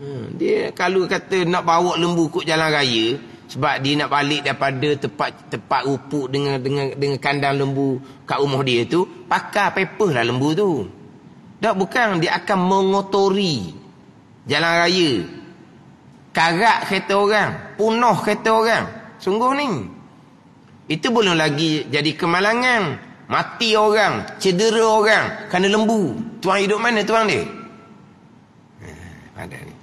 Hmm, dia kalau kata nak bawa lembu ke jalan raya sebab dia nak balik daripada tempat tempat rupuk dengan dengan dengan kandang lembu kat rumah dia tu, pakar paper lah lembu tu. Tak bukan dia akan mengotori jalan raya Karat kereta orang. Punuh kereta orang. Sungguh ni. Itu belum lagi jadi kemalangan. Mati orang. Cedera orang. Kerana lembu. Tuan hidup mana tuan dia? Pada eh, ni.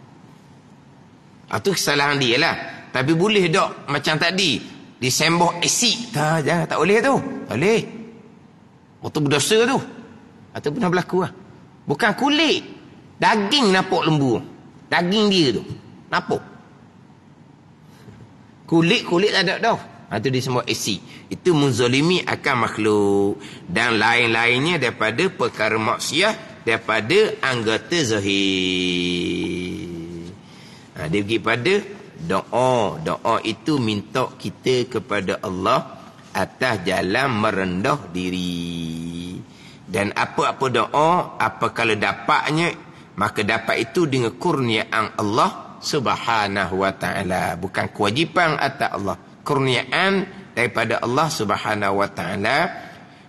Itu ah, kesalahan dia lah. Tapi boleh dok macam tadi. Disembuh isi Tak, jangan, tak boleh tu. Tak boleh. Waktu berdosa tu. Atau ah, pernah berlaku lah. Bukan kulit. Daging nampak lembu. Daging dia tu napuk kulit-kulit tak ada dah itu semua isi itu menzalimi akan makhluk dan lain-lainnya daripada perkara maksiat daripada anggota zahir ha, dia pergi pada doa doa itu minta kita kepada Allah atas jalan merendah diri dan apa-apa doa apa kalau dapatnya maka dapat itu dengan kurniaan Allah subhanahu wa ta'ala. Bukan kewajipan atas Allah. Kurniaan daripada Allah subhanahu wa ta'ala.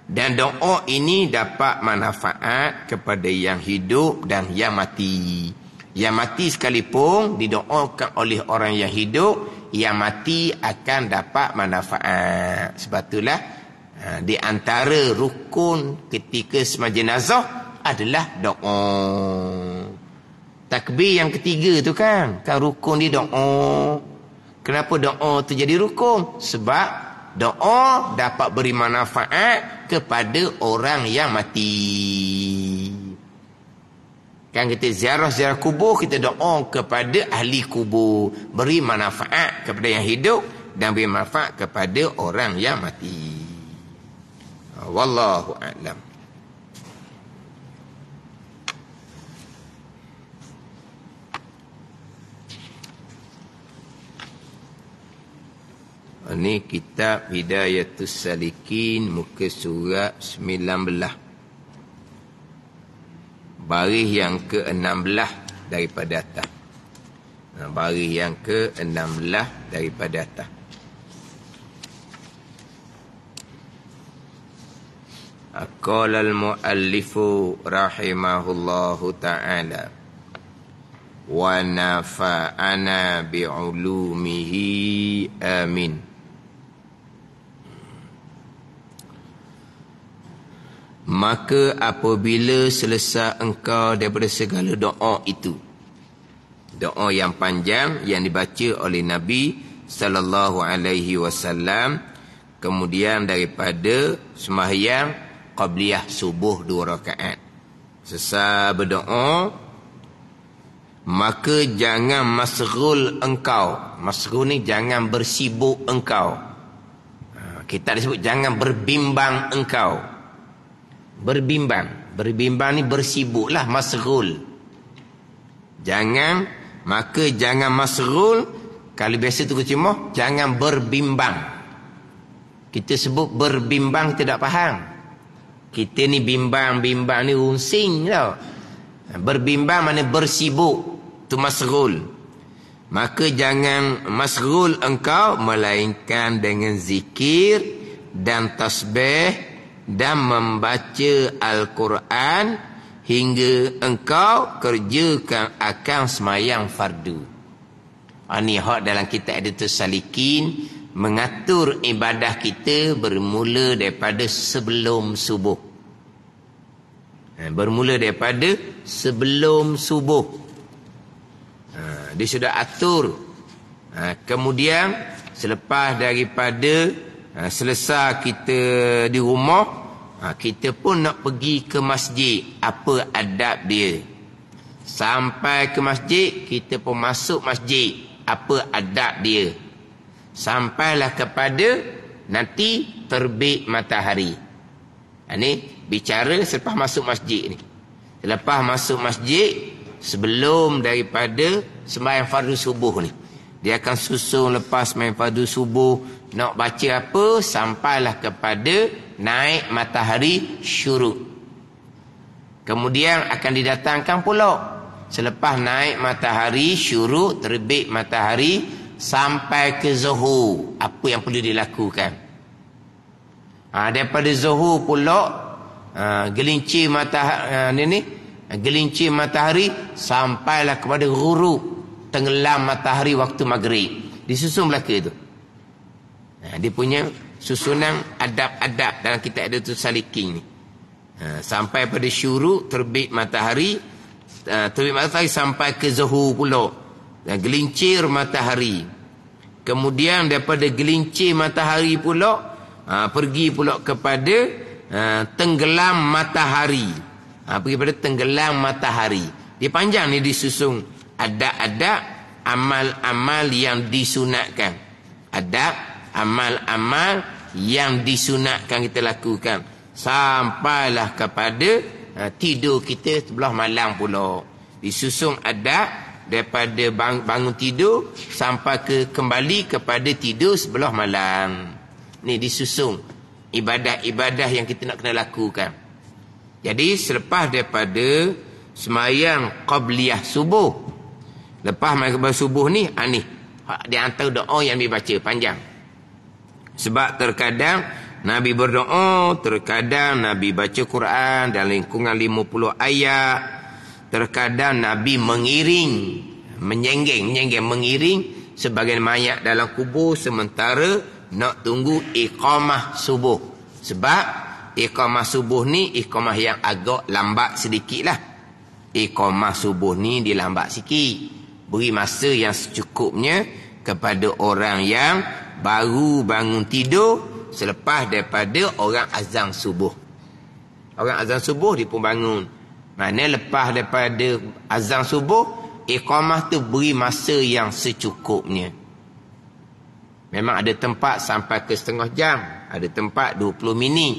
Dan doa ini dapat manfaat kepada yang hidup dan yang mati. Yang mati sekalipun didoakan oleh orang yang hidup. Yang mati akan dapat manfaat. Sebab itulah ha, di antara rukun ketika semajinazah adalah doa. Takbir yang ketiga tu kan. Kan rukun dia doa. Kenapa doa tu jadi rukun? Sebab doa dapat beri manfaat kepada orang yang mati. Kan kita ziarah-ziarah kubur, kita doa kepada ahli kubur. Beri manfaat kepada yang hidup dan beri manfaat kepada orang yang mati. Wallahu a'lam. Ini ah, kitab Hidayatus Salikin muka surat 19. Baris yang ke-16 daripada atas. Ah, Baris yang ke-16 daripada atas. Aqala al-muallifu rahimahullahu ta'ala wa nafa'ana bi'ulumihi amin. maka apabila selesai engkau daripada segala doa itu doa yang panjang yang dibaca oleh nabi sallallahu alaihi wasallam kemudian daripada sembahyang qabliyah subuh dua rakaat selesai berdoa maka jangan masrul engkau masrul ni jangan bersibuk engkau ha, kita disebut jangan berbimbang engkau Berbimbang. Berbimbang ni bersibuklah masrul. Jangan maka jangan masrul kalau biasa tu kecimah jangan berbimbang. Kita sebut berbimbang tidak faham. Kita ni bimbang-bimbang ni unsing tau. Berbimbang mana bersibuk tu masrul. Maka jangan masrul engkau melainkan dengan zikir dan tasbih dan membaca Al-Quran hingga engkau kerjakan akan semayang fardu. Ini ha, hak dalam kitab editor Salikin mengatur ibadah kita bermula daripada sebelum subuh. Ha, bermula daripada sebelum subuh. Ha, dia sudah atur. Kemudian selepas daripada subuh ha, selesai kita di rumah ha, kita pun nak pergi ke masjid apa adab dia sampai ke masjid kita pun masuk masjid apa adab dia sampailah kepada nanti terbit matahari ha, ni bicara selepas masuk masjid ni selepas masuk masjid sebelum daripada sembahyang fardu subuh ni dia akan susun lepas sembahyang fardu subuh nak baca apa sampailah kepada naik matahari syuruk. Kemudian akan didatangkan pula selepas naik matahari syuruk terbit matahari sampai ke zuhur apa yang perlu dilakukan. Ha, daripada zuhur pula ha, gelincir matahari ha, ni ni matahari sampailah kepada guru tenggelam matahari waktu maghrib. Disusun belaka itu. Ha, dia punya susunan adab-adab dalam kitab Adatul Salikin ni. Ha, sampai pada syuruk terbit matahari. Ha, terbit matahari sampai ke Zuhu pula. Ha, gelincir matahari. Kemudian daripada gelincir matahari pula. Ha, pergi pula kepada ha, tenggelam matahari. Ha, pergi pada tenggelam matahari. Dia panjang ni disusun adab-adab amal-amal yang disunatkan. adab amal-amal yang disunatkan kita lakukan sampailah kepada ha, tidur kita sebelah malam pula disusung adab daripada bang, bangun tidur sampai ke kembali kepada tidur sebelah malam ni disusung ibadah-ibadah yang kita nak kena lakukan jadi selepas daripada semayang qabliyah subuh lepas maghrib subuh ni ani ha, ha, di antara doa yang dibaca panjang sebab terkadang Nabi berdoa, terkadang Nabi baca Quran dalam lingkungan 50 ayat. Terkadang Nabi mengiring, menyenggeng, menyenggeng, mengiring sebagian mayat dalam kubur sementara nak tunggu iqamah subuh. Sebab iqamah subuh ni iqamah yang agak lambat sedikit lah. Iqamah subuh ni dilambat sikit. Beri masa yang secukupnya kepada orang yang baru bangun tidur selepas daripada orang azan subuh. Orang azan subuh dia pun bangun. Mana lepas daripada azan subuh, iqamah tu beri masa yang secukupnya. Memang ada tempat sampai ke setengah jam. Ada tempat 20 minit.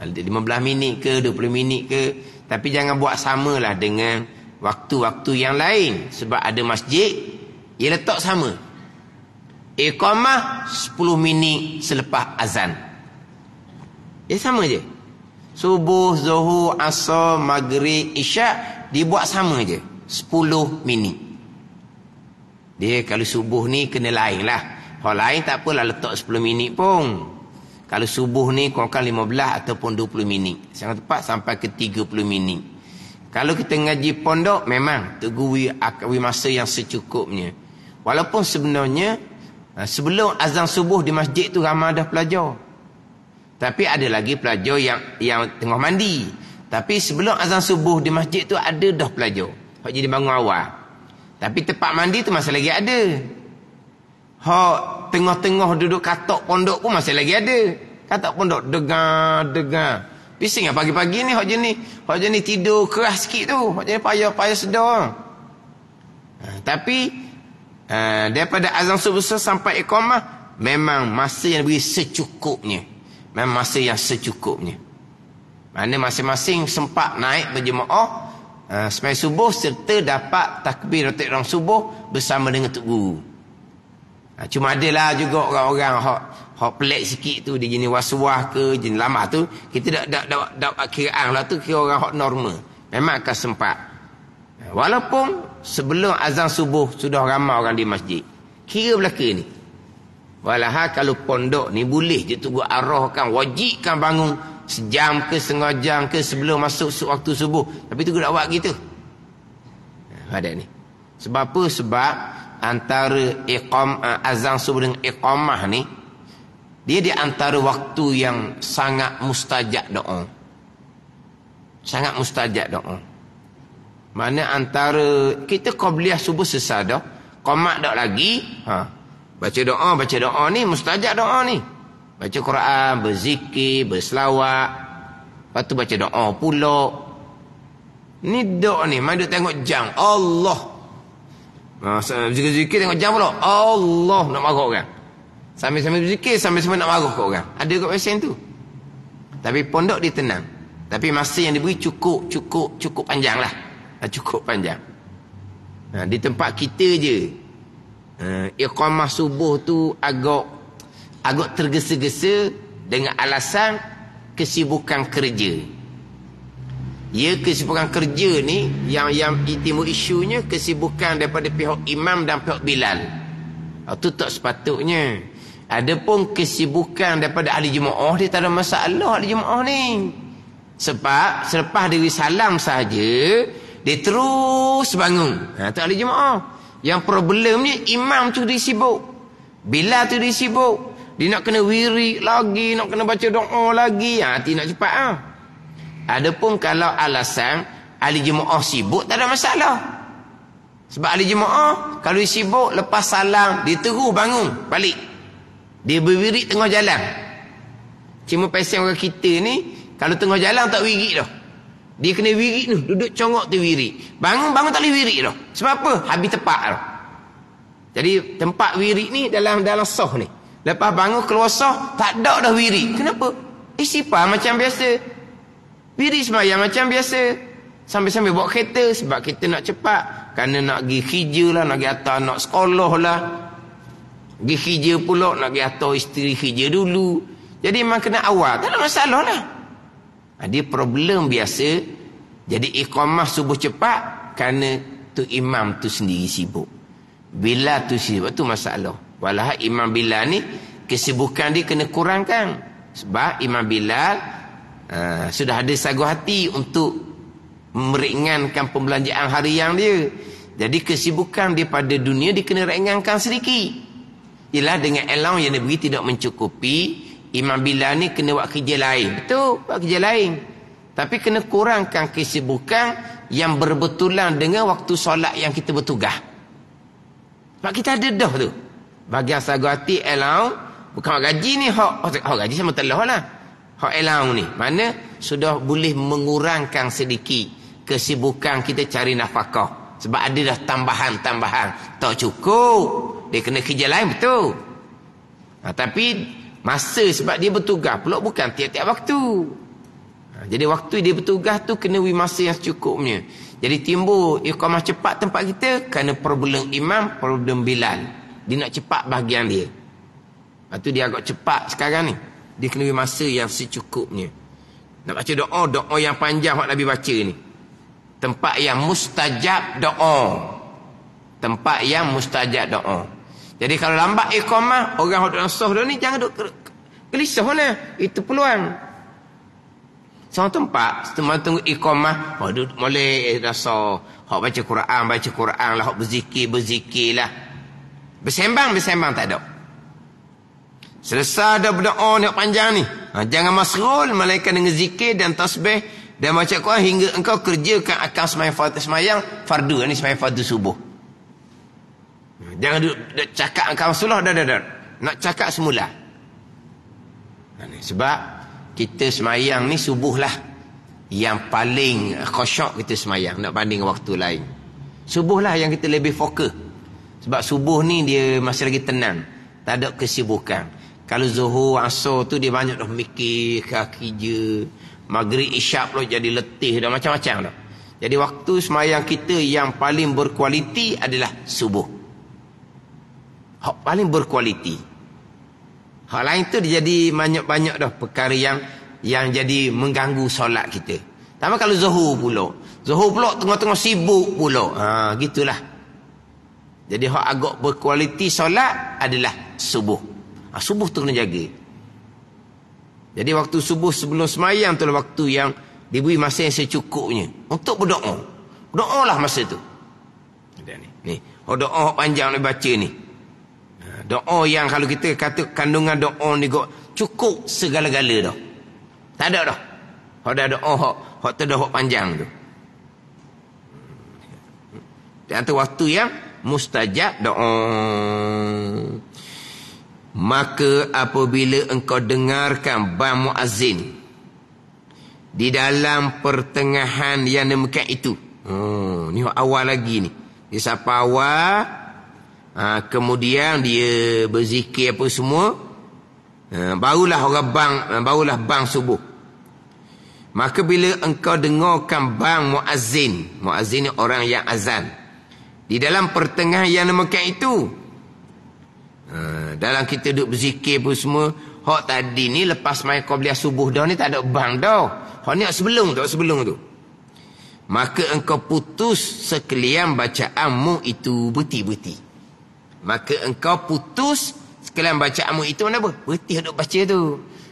Ada 15 minit ke, 20 minit ke. Tapi jangan buat samalah dengan waktu-waktu yang lain. Sebab ada masjid, ia letak sama. Iqamah 10 minit selepas azan. Ya sama je. Subuh, zuhur, asar, maghrib, isyak dibuat sama je. 10 minit. Dia kalau subuh ni kena lain lah. Kalau lain tak apalah letak 10 minit pun. Kalau subuh ni kurangkan 15 ataupun 20 minit. Sangat tepat sampai ke 30 minit. Kalau kita ngaji pondok memang tegui akwi masa yang secukupnya. Walaupun sebenarnya Ha, sebelum azan subuh di masjid tu ramai dah pelajar. Tapi ada lagi pelajar yang yang tengah mandi. Tapi sebelum azan subuh di masjid tu ada dah pelajar. Hak jadi bangun awal. Tapi tempat mandi tu masih lagi ada. Hak tengah-tengah duduk katok pondok pun masih lagi ada. Katok pondok dengar-dengar. Pising lah pagi-pagi ni hak jenis. Hak jenis tidur keras sikit tu. Hak jenis payah-payah sedar. Ha, Tapi Uh, daripada azan subuh sampai ikhomah memang masih yang beri secukupnya memang masih yang secukupnya mana masing-masing sempat naik berjemaah uh, ah, sampai subuh serta dapat takbir rotik orang subuh bersama dengan tu guru uh, cuma adalah juga orang-orang hot hot pelik sikit tu di jenis wasuah ke jenis lama tu kita dak dak dak dak kiraan lah tu kira orang hot normal memang akan sempat walaupun sebelum azan subuh sudah ramai orang di masjid. Kira belaka ni. Walaha kalau pondok ni boleh je tunggu arahkan, wajibkan bangun sejam ke setengah jam ke sebelum masuk waktu subuh. Tapi tunggu nak buat gitu. Ha, Ada ni. Sebab apa? Sebab antara iqam, eh, azan subuh dengan iqamah ni, dia di antara waktu yang sangat mustajab doa. Sangat mustajab doa. Mana antara kita qabliyah subuh sesah dah, qomat dah lagi, ha. Baca doa, baca doa ni mustajab doa ni. Baca Quran, berzikir, berselawat. Lepas tu baca doa pula. Ni doa ni, mana tengok jam. Allah. Ha, zikir-zikir tengok jam pula. Allah nak marah orang. Sambil-sambil berzikir, sambil-sambil nak marah kat orang. Ada kat pasien tu. Tapi pondok ditenang, Tapi masa yang diberi cukup, cukup, cukup panjang lah. Ah, cukup panjang ha, di tempat kita je ha, iqamah subuh tu agak agak tergesa-gesa dengan alasan kesibukan kerja Ya kesibukan kerja ni yang yang timbul isunya kesibukan daripada pihak imam dan pihak bilal itu tak sepatutnya ada pun kesibukan daripada ahli jemaah dia tak ada masalah ahli jemaah ni sebab selepas diri salam saja dia terus bangun. Ha, tak ada jemaah. Yang problemnya imam tu dia sibuk. Bila tu dia sibuk. Dia nak kena wiri lagi. Nak kena baca doa lagi. Ha, hati nak cepat ha. Adapun kalau alasan ahli jemaah sibuk tak ada masalah. Sebab ahli jemaah kalau dia sibuk lepas salam dia terus bangun balik. Dia berwiri tengah jalan. Cuma pesan orang kita ni kalau tengah jalan tak wirik dah. Dia kena wirik tu. Duduk congok tu wirik. Bangun, bangun tak boleh wirik tu. Sebab apa? Habis tepak tu. Jadi tempat wirik ni dalam dalam soh ni. Lepas bangun keluar soh, tak ada dah wirik. Kenapa? Isipah eh, macam biasa. Wirik sembahyang macam biasa. Sambil-sambil bawa kereta sebab kita nak cepat. Kerana nak pergi hija lah, nak pergi atas anak sekolah lah. Pergi hija pula, nak pergi atas isteri hija dulu. Jadi memang kena awal. Tak ada masalah lah. Ha, dia problem biasa Jadi ikhomah subuh cepat Kerana tu imam tu sendiri sibuk Bila tu sibuk tu masalah Walau imam bila ni Kesibukan dia kena kurangkan Sebab imam bila uh, ha, Sudah ada sagu hati untuk Meringankan pembelanjaan hari yang dia Jadi kesibukan dia pada dunia Dia kena ringankan sedikit Ialah dengan elang yang dia beri tidak mencukupi Imam Bilal ni kena buat kerja lain. Betul, buat kerja lain. Tapi kena kurangkan kesibukan yang berbetulan dengan waktu solat yang kita bertugas. Sebab kita ada dah tu. Bagi yang sagu hati, elau, bukan hak gaji ni, Oh, oh gaji sama telah lah. Hak elau ni. Mana sudah boleh mengurangkan sedikit kesibukan kita cari nafkah. Sebab ada dah tambahan-tambahan. Tak cukup. Dia kena kerja lain, betul. Nah, ha, tapi Masa sebab dia bertugas pula bukan tiap-tiap waktu. Ha, jadi waktu dia bertugas tu kena wi masa yang secukupnya. Jadi timbul iqamah cepat tempat kita kerana problem imam, problem bilal. Dia nak cepat bahagian dia. Lepas ha, tu dia agak cepat sekarang ni. Dia kena wi masa yang secukupnya. Nak baca doa, doa yang panjang yang Nabi baca ni. Tempat yang mustajab doa. Tempat yang mustajab doa. Jadi kalau lambat ikhomah, orang yang asuh dia ni jangan duk gelisah mana. Itu peluang. Sama tempat, setelah tunggu ikhomah, oh, duduk boleh eh, rasa. Hak baca Quran, baca Quran lah. Hak berzikir, berzikir lah. Bersembang, bersembang tak ada. Selesai dah berdoa ni panjang ni. Ha, jangan masrul malaikat dengan zikir dan tasbih dan baca Quran hingga engkau kerjakan akal semayang fardu. Ini semayang fardu subuh. Hmm, jangan duduk cakap dengan Rasulullah dah, dah, dah. Nak cakap semula. Ha, sebab kita semayang ni subuh lah. Yang paling khosyok kita semayang. Nak banding waktu lain. Subuh lah yang kita lebih fokus. Sebab subuh ni dia masih lagi tenang. Tak ada kesibukan. Kalau zuhur, asur tu dia banyak dah mikir, kaki je. Maghrib isyap pula jadi letih dah macam-macam dah. Jadi waktu semayang kita yang paling berkualiti adalah subuh hak paling berkualiti. Hak lain tu dia jadi banyak-banyak dah perkara yang yang jadi mengganggu solat kita. Tambah kalau zuhur pula. Zuhur pula tengah-tengah sibuk pula. Ha gitulah. Jadi hak agak berkualiti solat adalah subuh. Ha, subuh tu kena jaga. Jadi waktu subuh sebelum semayang tu lah waktu yang diberi masa yang secukupnya untuk berdoa. Berdoa lah masa tu. Ni, ni. Oh doa panjang ni baca ni. Doa yang kalau kita kata kandungan doa ni kok cukup segala-gala dah. Tak ada dah. Hak ada doa hak hak tu hak panjang tu. Dan tu waktu yang mustajab doa. Maka apabila engkau dengarkan bang muazzin di dalam pertengahan yang demikian itu. Hmm, ni awal lagi ni. Di siapa awal ha, kemudian dia berzikir apa semua ha, barulah orang bang ha, barulah bang subuh maka bila engkau dengarkan bang muazzin muazzin ni orang yang azan di dalam pertengahan yang demikian itu ha, dalam kita duduk berzikir apa semua hok tadi ni lepas main qabliyah subuh dah ni tak ada bang dah hok ni sebelum tu sebelum tu maka engkau putus sekalian bacaanmu itu beti-beti maka engkau putus sekalian bacaanmu itu mana kenapa? Berhenti duk baca tu.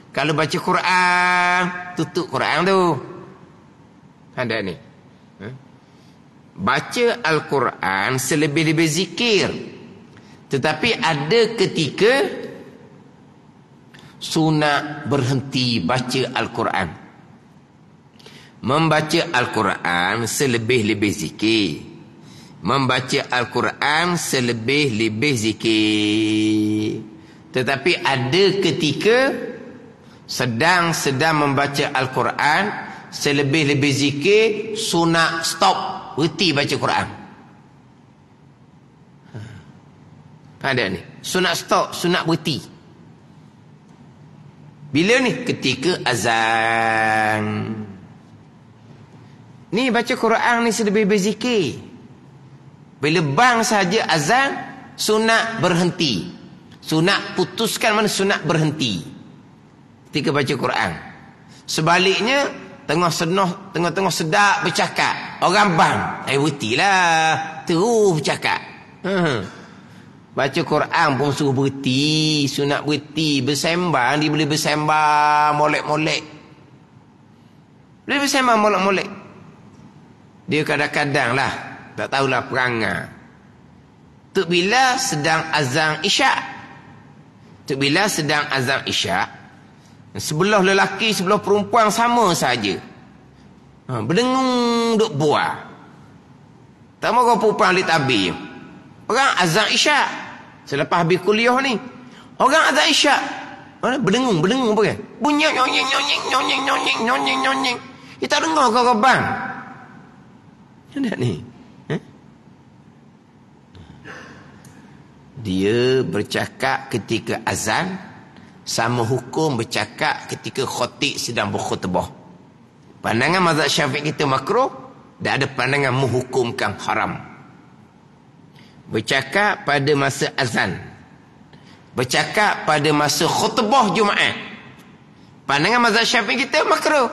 Kalau baca Quran, tutup Quran tu. Ada ni. Ha? Baca Al-Quran selebih-lebih zikir. Tetapi ada ketika sunat berhenti baca Al-Quran. Membaca Al-Quran selebih-lebih zikir membaca Al-Quran selebih-lebih zikir. Tetapi ada ketika sedang-sedang membaca Al-Quran selebih-lebih zikir sunat stop berhenti baca Quran. Ada ha. ni. Sunat stop, sunat berhenti. Bila ni? Ketika azan. Ni baca Quran ni selebih-lebih zikir. Bila bang saja azan sunat berhenti. Sunat putuskan mana sunat berhenti. Ketika baca Quran. Sebaliknya tengah senoh tengah-tengah sedap bercakap. Orang bang, ai eh, betilah. Terus bercakap. Hmm. Baca Quran pun suruh berhenti, sunat berhenti, bersembang dia boleh bersembang molek-molek. Boleh bersembang molek-molek. Dia kadang-kadang lah tak tahulah perangai. Tuk bila sedang azan isyak. tuk bila sedang azan isyak. Sebelah lelaki, sebelah perempuan sama saja. Ha, berdengung duk buah. Tak mahu kau perempuan di tabi. Orang azan isyak. Selepas habis kuliah ni. Orang azan isyak. Ha, berdengung, berdengung apa kan? Bunyi, nyonyi, nyonyi, nyonyi, nyonyi, nyonyi, nyonyi. Kita dengar kau kebang. Ini. dia bercakap ketika azan sama hukum bercakap ketika khatib sedang berkhutbah pandangan mazhab syafiq kita makro, dan ada pandangan menghukumkan haram bercakap pada masa azan bercakap pada masa khutbah jumaat pandangan mazhab syafiq kita makro,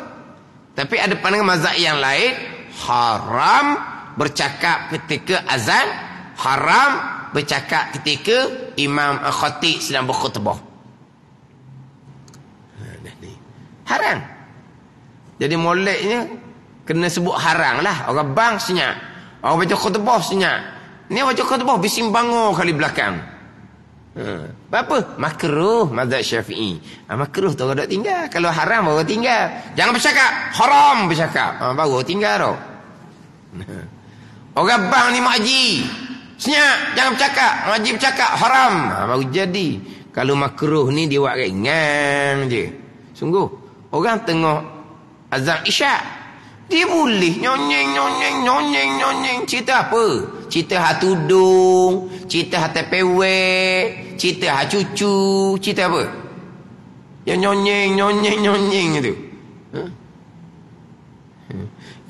tapi ada pandangan mazhab yang lain haram bercakap ketika azan haram bercakap ketika Imam Khatib sedang berkhutbah. Ha, haram. Jadi moleknya kena sebut haram lah. Orang bang senyap. Orang baca khutbah senyap. Ni baca khutbah bising bangor kali belakang. Hmm. Ha. Apa? Makruh mazhab syafi'i. Ha, makruh tu orang tak tinggal. Kalau haram baru tinggal. Jangan bercakap. Haram bercakap. Ha, baru tinggal tau. Ha. Orang bang ni makjik. Senyap, jangan bercakap. Wajib bercakap, haram. Ha, baru jadi. Kalau makruh ni dia buat ringan je. Sungguh. Orang tengok azam isyak. Dia boleh nyonyeng, nyonyeng, nyonyeng, nyonyeng. Cerita apa? Cerita hak tudung. Cerita hak tepewek. Cerita hak cucu. Cerita apa? Yang nyonyeng, nyonyeng, nyonyeng itu. Ha?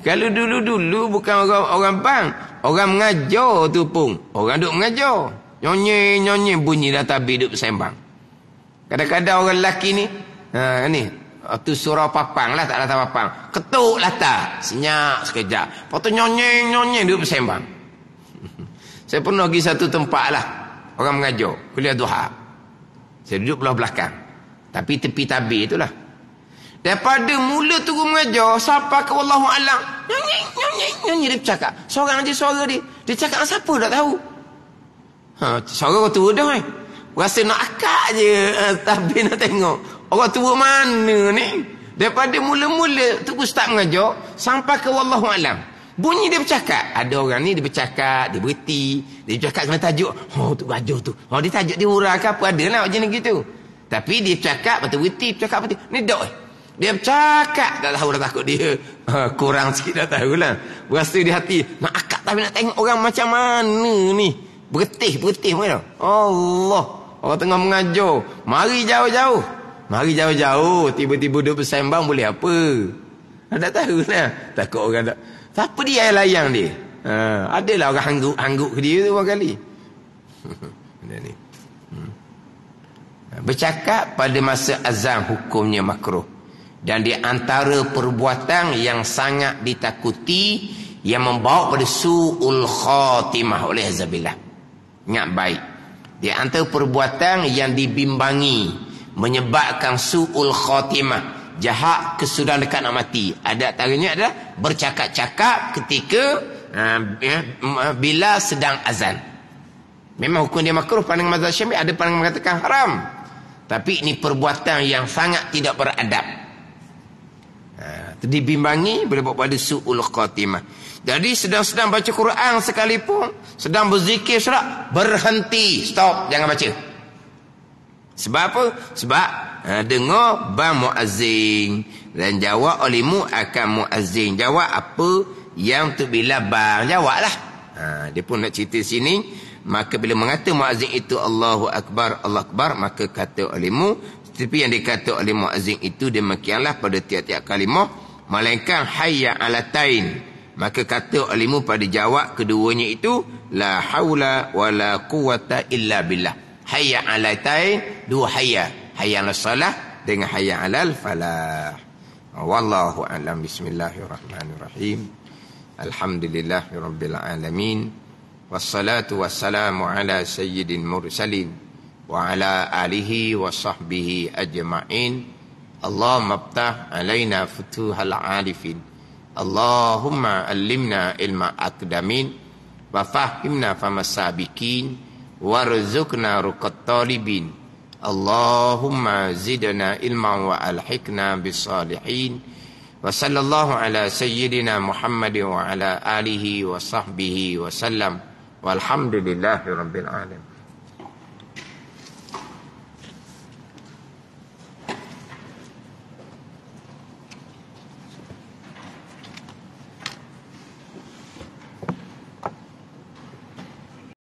Kalau dulu-dulu bukan orang orang bang, orang mengajar tu pun. Orang duk mengajar. Nyonye nyonye bunyi dah tabi duk sembang. Kadang-kadang orang lelaki ni, ha ni, tu surau papang lah tak ada papang. Ketuk lata, senyap sekejap. potong tu nyonye nyonye duk sembang. <laughs> Saya pernah pergi satu tempat lah Orang mengajar Kuliah duha Saya duduk belah belakang Tapi tepi tabi itulah Daripada mula turun mengajar sampai ke Allah alam. Nyanyi nyanyi nyanyi dia bercakap. Seorang aja suara dia. Dia cakap siapa tak tahu. Ha suara kau tua dah eh. Rasa nak akak je ha, tapi nak tengok. Orang tua mana ni? Daripada mula-mula tunggu start mengajar sampai ke Allah alam. Bunyi dia bercakap. Ada orang ni dia bercakap, dia berhenti, dia bercakap kena tajuk. Oh tu baju tu. Oh dia tajuk dia hurah ke apa ada lah macam gitu. Tapi dia bercakap, patut berhenti, bercakap apa tu. Ni dok eh. Dia bercakap, tak tahu dah takut dia. Ha, kurang sikit dah tahu lah. Berasa di hati. Nak akak tapi nak tengok orang macam mana ni. Bertih, bertih mana? Allah. Orang tengah mengajar. Mari jauh-jauh. Mari jauh-jauh. Tiba-tiba dia bersembang boleh apa? Ha, tak tahu lah. Takut orang tak. Siapa dia yang layang dia? Ha, adalah orang hangguk-hangguk ke dia tu orang kali. <laughs> Benda ni. Hmm. Bercakap pada masa azam hukumnya makruh. Dan di antara perbuatan yang sangat ditakuti yang membawa pada su'ul khatimah oleh Azabillah. Ingat baik. Di antara perbuatan yang dibimbangi menyebabkan su'ul khatimah. Jahat kesudahan dekat nak mati. Adat tarinya adalah bercakap-cakap ketika uh, bila sedang azan. Memang hukum dia makruh pandangan mazhab syafi'i ada pandangan mengatakan haram. Tapi ini perbuatan yang sangat tidak beradab. Dibimbangi berdebat pada su'ul khatimah. Jadi sedang-sedang baca Quran sekalipun, sedang berzikir surat, berhenti. Stop, jangan baca. Sebab apa? Sebab ha, dengar ba muazzin dan jawab olimu akan muazzin. Jawab apa yang tu bila bang jawablah. Ha, dia pun nak cerita sini. Maka bila mengata muazzin itu Allahu Akbar, Allah Akbar, maka kata olimu. Tetapi yang dikata oleh muazzin itu demikianlah pada tiap-tiap kalimah. Malaikat hayya alatain. Maka kata alimu pada jawab keduanya itu. La hawla wa la quwata illa billah. Hayya alatain. Dua hayya. Hayya al-salah dengan hayya alal falah. Wallahu alam bismillahirrahmanirrahim. Alhamdulillahirrabbilalamin. Wassalatu wassalamu ala sayyidin mursalin. Wa ala alihi wa sahbihi ajma'in. اللهم افتح علينا فتوح العارفين اللهم علمنا علم أقدمين وفهمنا فم السابقين وارزقنا رقى الطالبين اللهم زدنا علما وألحقنا بالصالحين وصلى الله على سيدنا محمد وعلى آله وصحبه وسلم والحمد لله رب العالمين